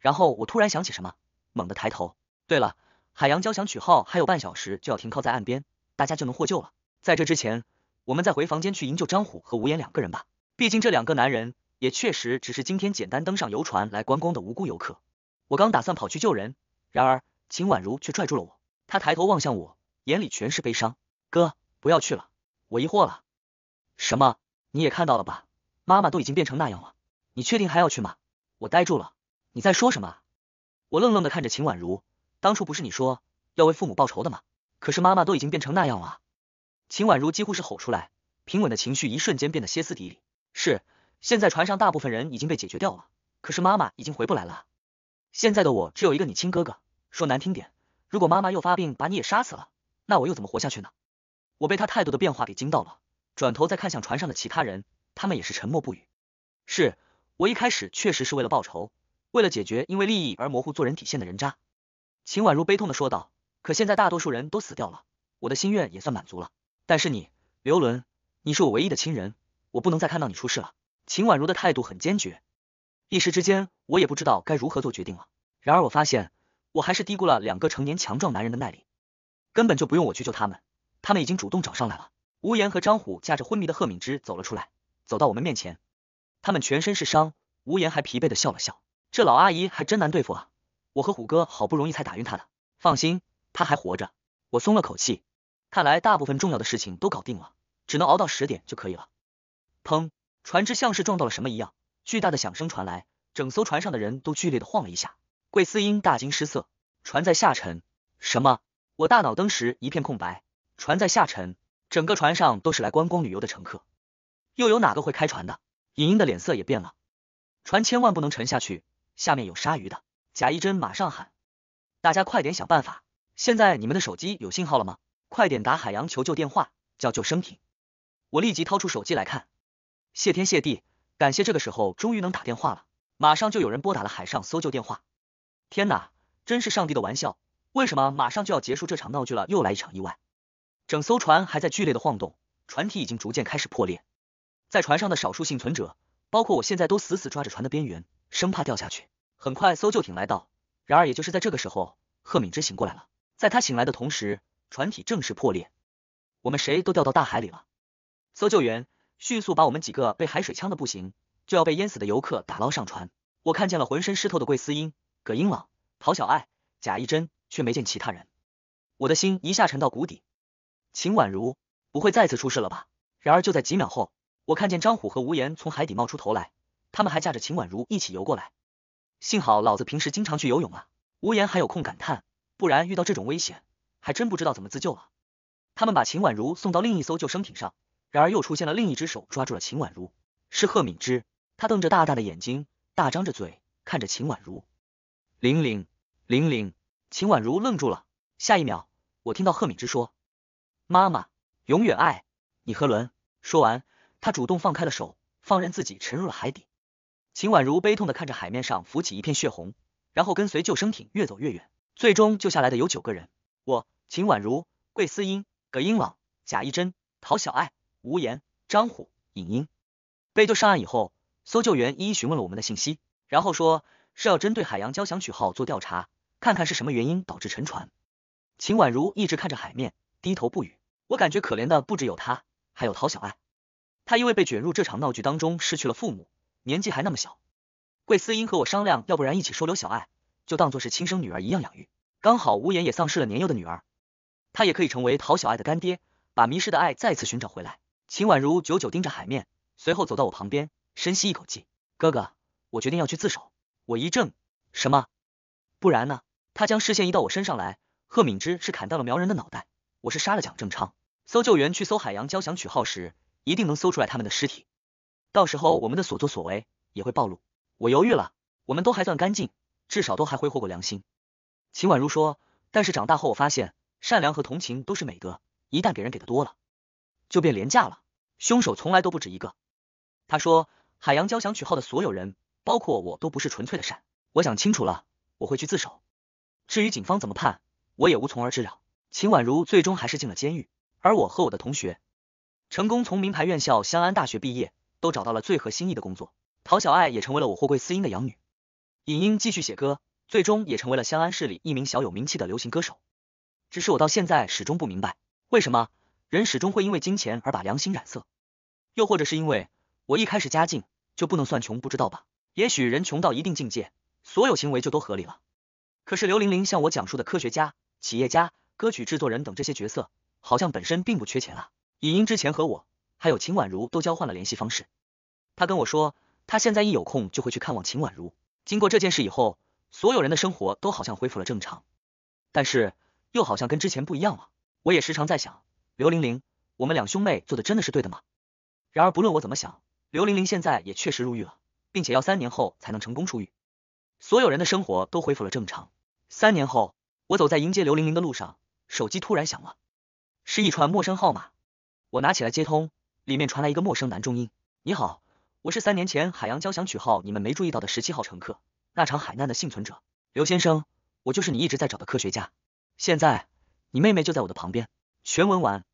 然后我突然想起什么，猛地抬头。对了，海洋交响曲号还有半小时就要停靠在岸边，大家就能获救了。在这之前，我们再回房间去营救张虎和吴岩两个人吧。毕竟这两个男人也确实只是今天简单登上游船来观光的无辜游客。我刚打算跑去救人，然而秦宛如却拽住了我。她抬头望向我，眼里全是悲伤。哥，不要去了。我疑惑了，什么？你也看到了吧？妈妈都已经变成那样了，你确定还要去吗？我呆住了。你在说什么？我愣愣的看着秦婉如，当初不是你说要为父母报仇的吗？可是妈妈都已经变成那样了。秦婉如几乎是吼出来，平稳的情绪一瞬间变得歇斯底里。是，现在船上大部分人已经被解决掉了，可是妈妈已经回不来了。现在的我只有一个你亲哥哥，说难听点，如果妈妈又发病把你也杀死了，那我又怎么活下去呢？我被他态度的变化给惊到了，转头再看向船上的其他人，他们也是沉默不语。是我一开始确实是为了报仇。为了解决因为利益而模糊做人底线的人渣，秦婉如悲痛的说道。可现在大多数人都死掉了，我的心愿也算满足了。但是你，刘伦，你是我唯一的亲人，我不能再看到你出事了。秦婉如的态度很坚决，一时之间我也不知道该如何做决定了。然而我发现我还是低估了两个成年强壮男人的耐力，根本就不用我去救他们，他们已经主动找上来了。无言和张虎驾着昏迷的贺敏之走了出来，走到我们面前，他们全身是伤，无言还疲惫的笑了笑。这老阿姨还真难对付啊！我和虎哥好不容易才打晕她的。放心，她还活着，我松了口气。看来大部分重要的事情都搞定了，只能熬到十点就可以了。砰！船只像是撞到了什么一样，巨大的响声传来，整艘船上的人都剧烈的晃了一下。桂思英大惊失色，船在下沉！什么？我大脑登时一片空白，船在下沉！整个船上都是来观光旅游的乘客，又有哪个会开船的？尹英的脸色也变了，船千万不能沉下去！下面有鲨鱼的，贾一真马上喊大家快点想办法。现在你们的手机有信号了吗？快点打海洋求救电话，叫救生艇。我立即掏出手机来看，谢天谢地，感谢这个时候终于能打电话了。马上就有人拨打了海上搜救电话。天哪，真是上帝的玩笑，为什么马上就要结束这场闹剧了，又来一场意外？整艘船还在剧烈的晃动，船体已经逐渐开始破裂。在船上的少数幸存者，包括我现在，都死死抓着船的边缘。生怕掉下去，很快搜救艇来到。然而，也就是在这个时候，贺敏之醒过来了。在他醒来的同时，船体正式破裂，我们谁都掉到大海里了。搜救员迅速把我们几个被海水呛的不行，就要被淹死的游客打捞上船。我看见了浑身湿透的桂思英、葛英朗、陶小爱、贾一臻，却没见其他人。我的心一下沉到谷底。秦宛如不会再次出事了吧？然而，就在几秒后，我看见张虎和无言从海底冒出头来。他们还架着秦婉如一起游过来，幸好老子平时经常去游泳啊！无言还有空感叹，不然遇到这种危险，还真不知道怎么自救了。他们把秦婉如送到另一艘救生艇上，然而又出现了另一只手抓住了秦婉如，是贺敏之。他瞪着大大的眼睛，大张着嘴看着秦婉如。玲玲，玲玲！秦婉如愣住了，下一秒，我听到贺敏之说：“妈妈永远爱你，何伦。”说完，他主动放开了手，放任自己沉入了海底。秦宛如悲痛的看着海面上浮起一片血红，然后跟随救生艇越走越远。最终救下来的有九个人：我、秦宛如、桂思音、葛英朗、贾亦臻，陶小爱、吴岩、张虎、尹英。被救上岸以后，搜救员一一询问了我们的信息，然后说是要针对海洋交响曲号做调查，看看是什么原因导致沉船。秦宛如一直看着海面，低头不语。我感觉可怜的不只有他，还有陶小爱。他因为被卷入这场闹剧当中，失去了父母。年纪还那么小，桂思音和我商量，要不然一起收留小爱，就当做是亲生女儿一样养育。刚好无言也丧失了年幼的女儿，他也可以成为陶小爱的干爹，把迷失的爱再次寻找回来。秦婉如久久盯着海面，随后走到我旁边，深吸一口气：“哥哥，我决定要去自首。”我一怔：“什么？不然呢？”他将视线移到我身上来。贺敏之是砍掉了苗人的脑袋，我是杀了蒋正昌。搜救员去搜海洋交响曲号时，一定能搜出来他们的尸体。到时候我们的所作所为也会暴露。我犹豫了，我们都还算干净，至少都还挥霍过良心。秦婉如说：“但是长大后我发现，善良和同情都是美德，一旦给人给的多了，就变廉价了。”凶手从来都不止一个。他说：“海洋交响曲号的所有人，包括我都不是纯粹的善。”我想清楚了，我会去自首。至于警方怎么判，我也无从而知了。秦婉如最终还是进了监狱，而我和我的同学成功从名牌院校湘安大学毕业。都找到了最合心意的工作，陶小爱也成为了我霍贵司音的养女，尹英继续写歌，最终也成为了香安市里一名小有名气的流行歌手。只是我到现在始终不明白，为什么人始终会因为金钱而把良心染色，又或者是因为我一开始家境就不能算穷，不知道吧？也许人穷到一定境界，所有行为就都合理了。可是刘玲玲向我讲述的科学家、企业家、歌曲制作人等这些角色，好像本身并不缺钱啊。尹英之前和我。还有秦婉如都交换了联系方式。他跟我说，他现在一有空就会去看望秦婉如。经过这件事以后，所有人的生活都好像恢复了正常，但是又好像跟之前不一样了。我也时常在想，刘玲玲，我们两兄妹做的真的是对的吗？然而，不论我怎么想，刘玲玲现在也确实入狱了，并且要三年后才能成功出狱。所有人的生活都恢复了正常。三年后，我走在迎接刘玲玲的路上，手机突然响了，是一串陌生号码。我拿起来接通。里面传来一个陌生男中音：“你好，我是三年前海洋交响曲号你们没注意到的十七号乘客，那场海难的幸存者刘先生，我就是你一直在找的科学家。现在你妹妹就在我的旁边。”全文完。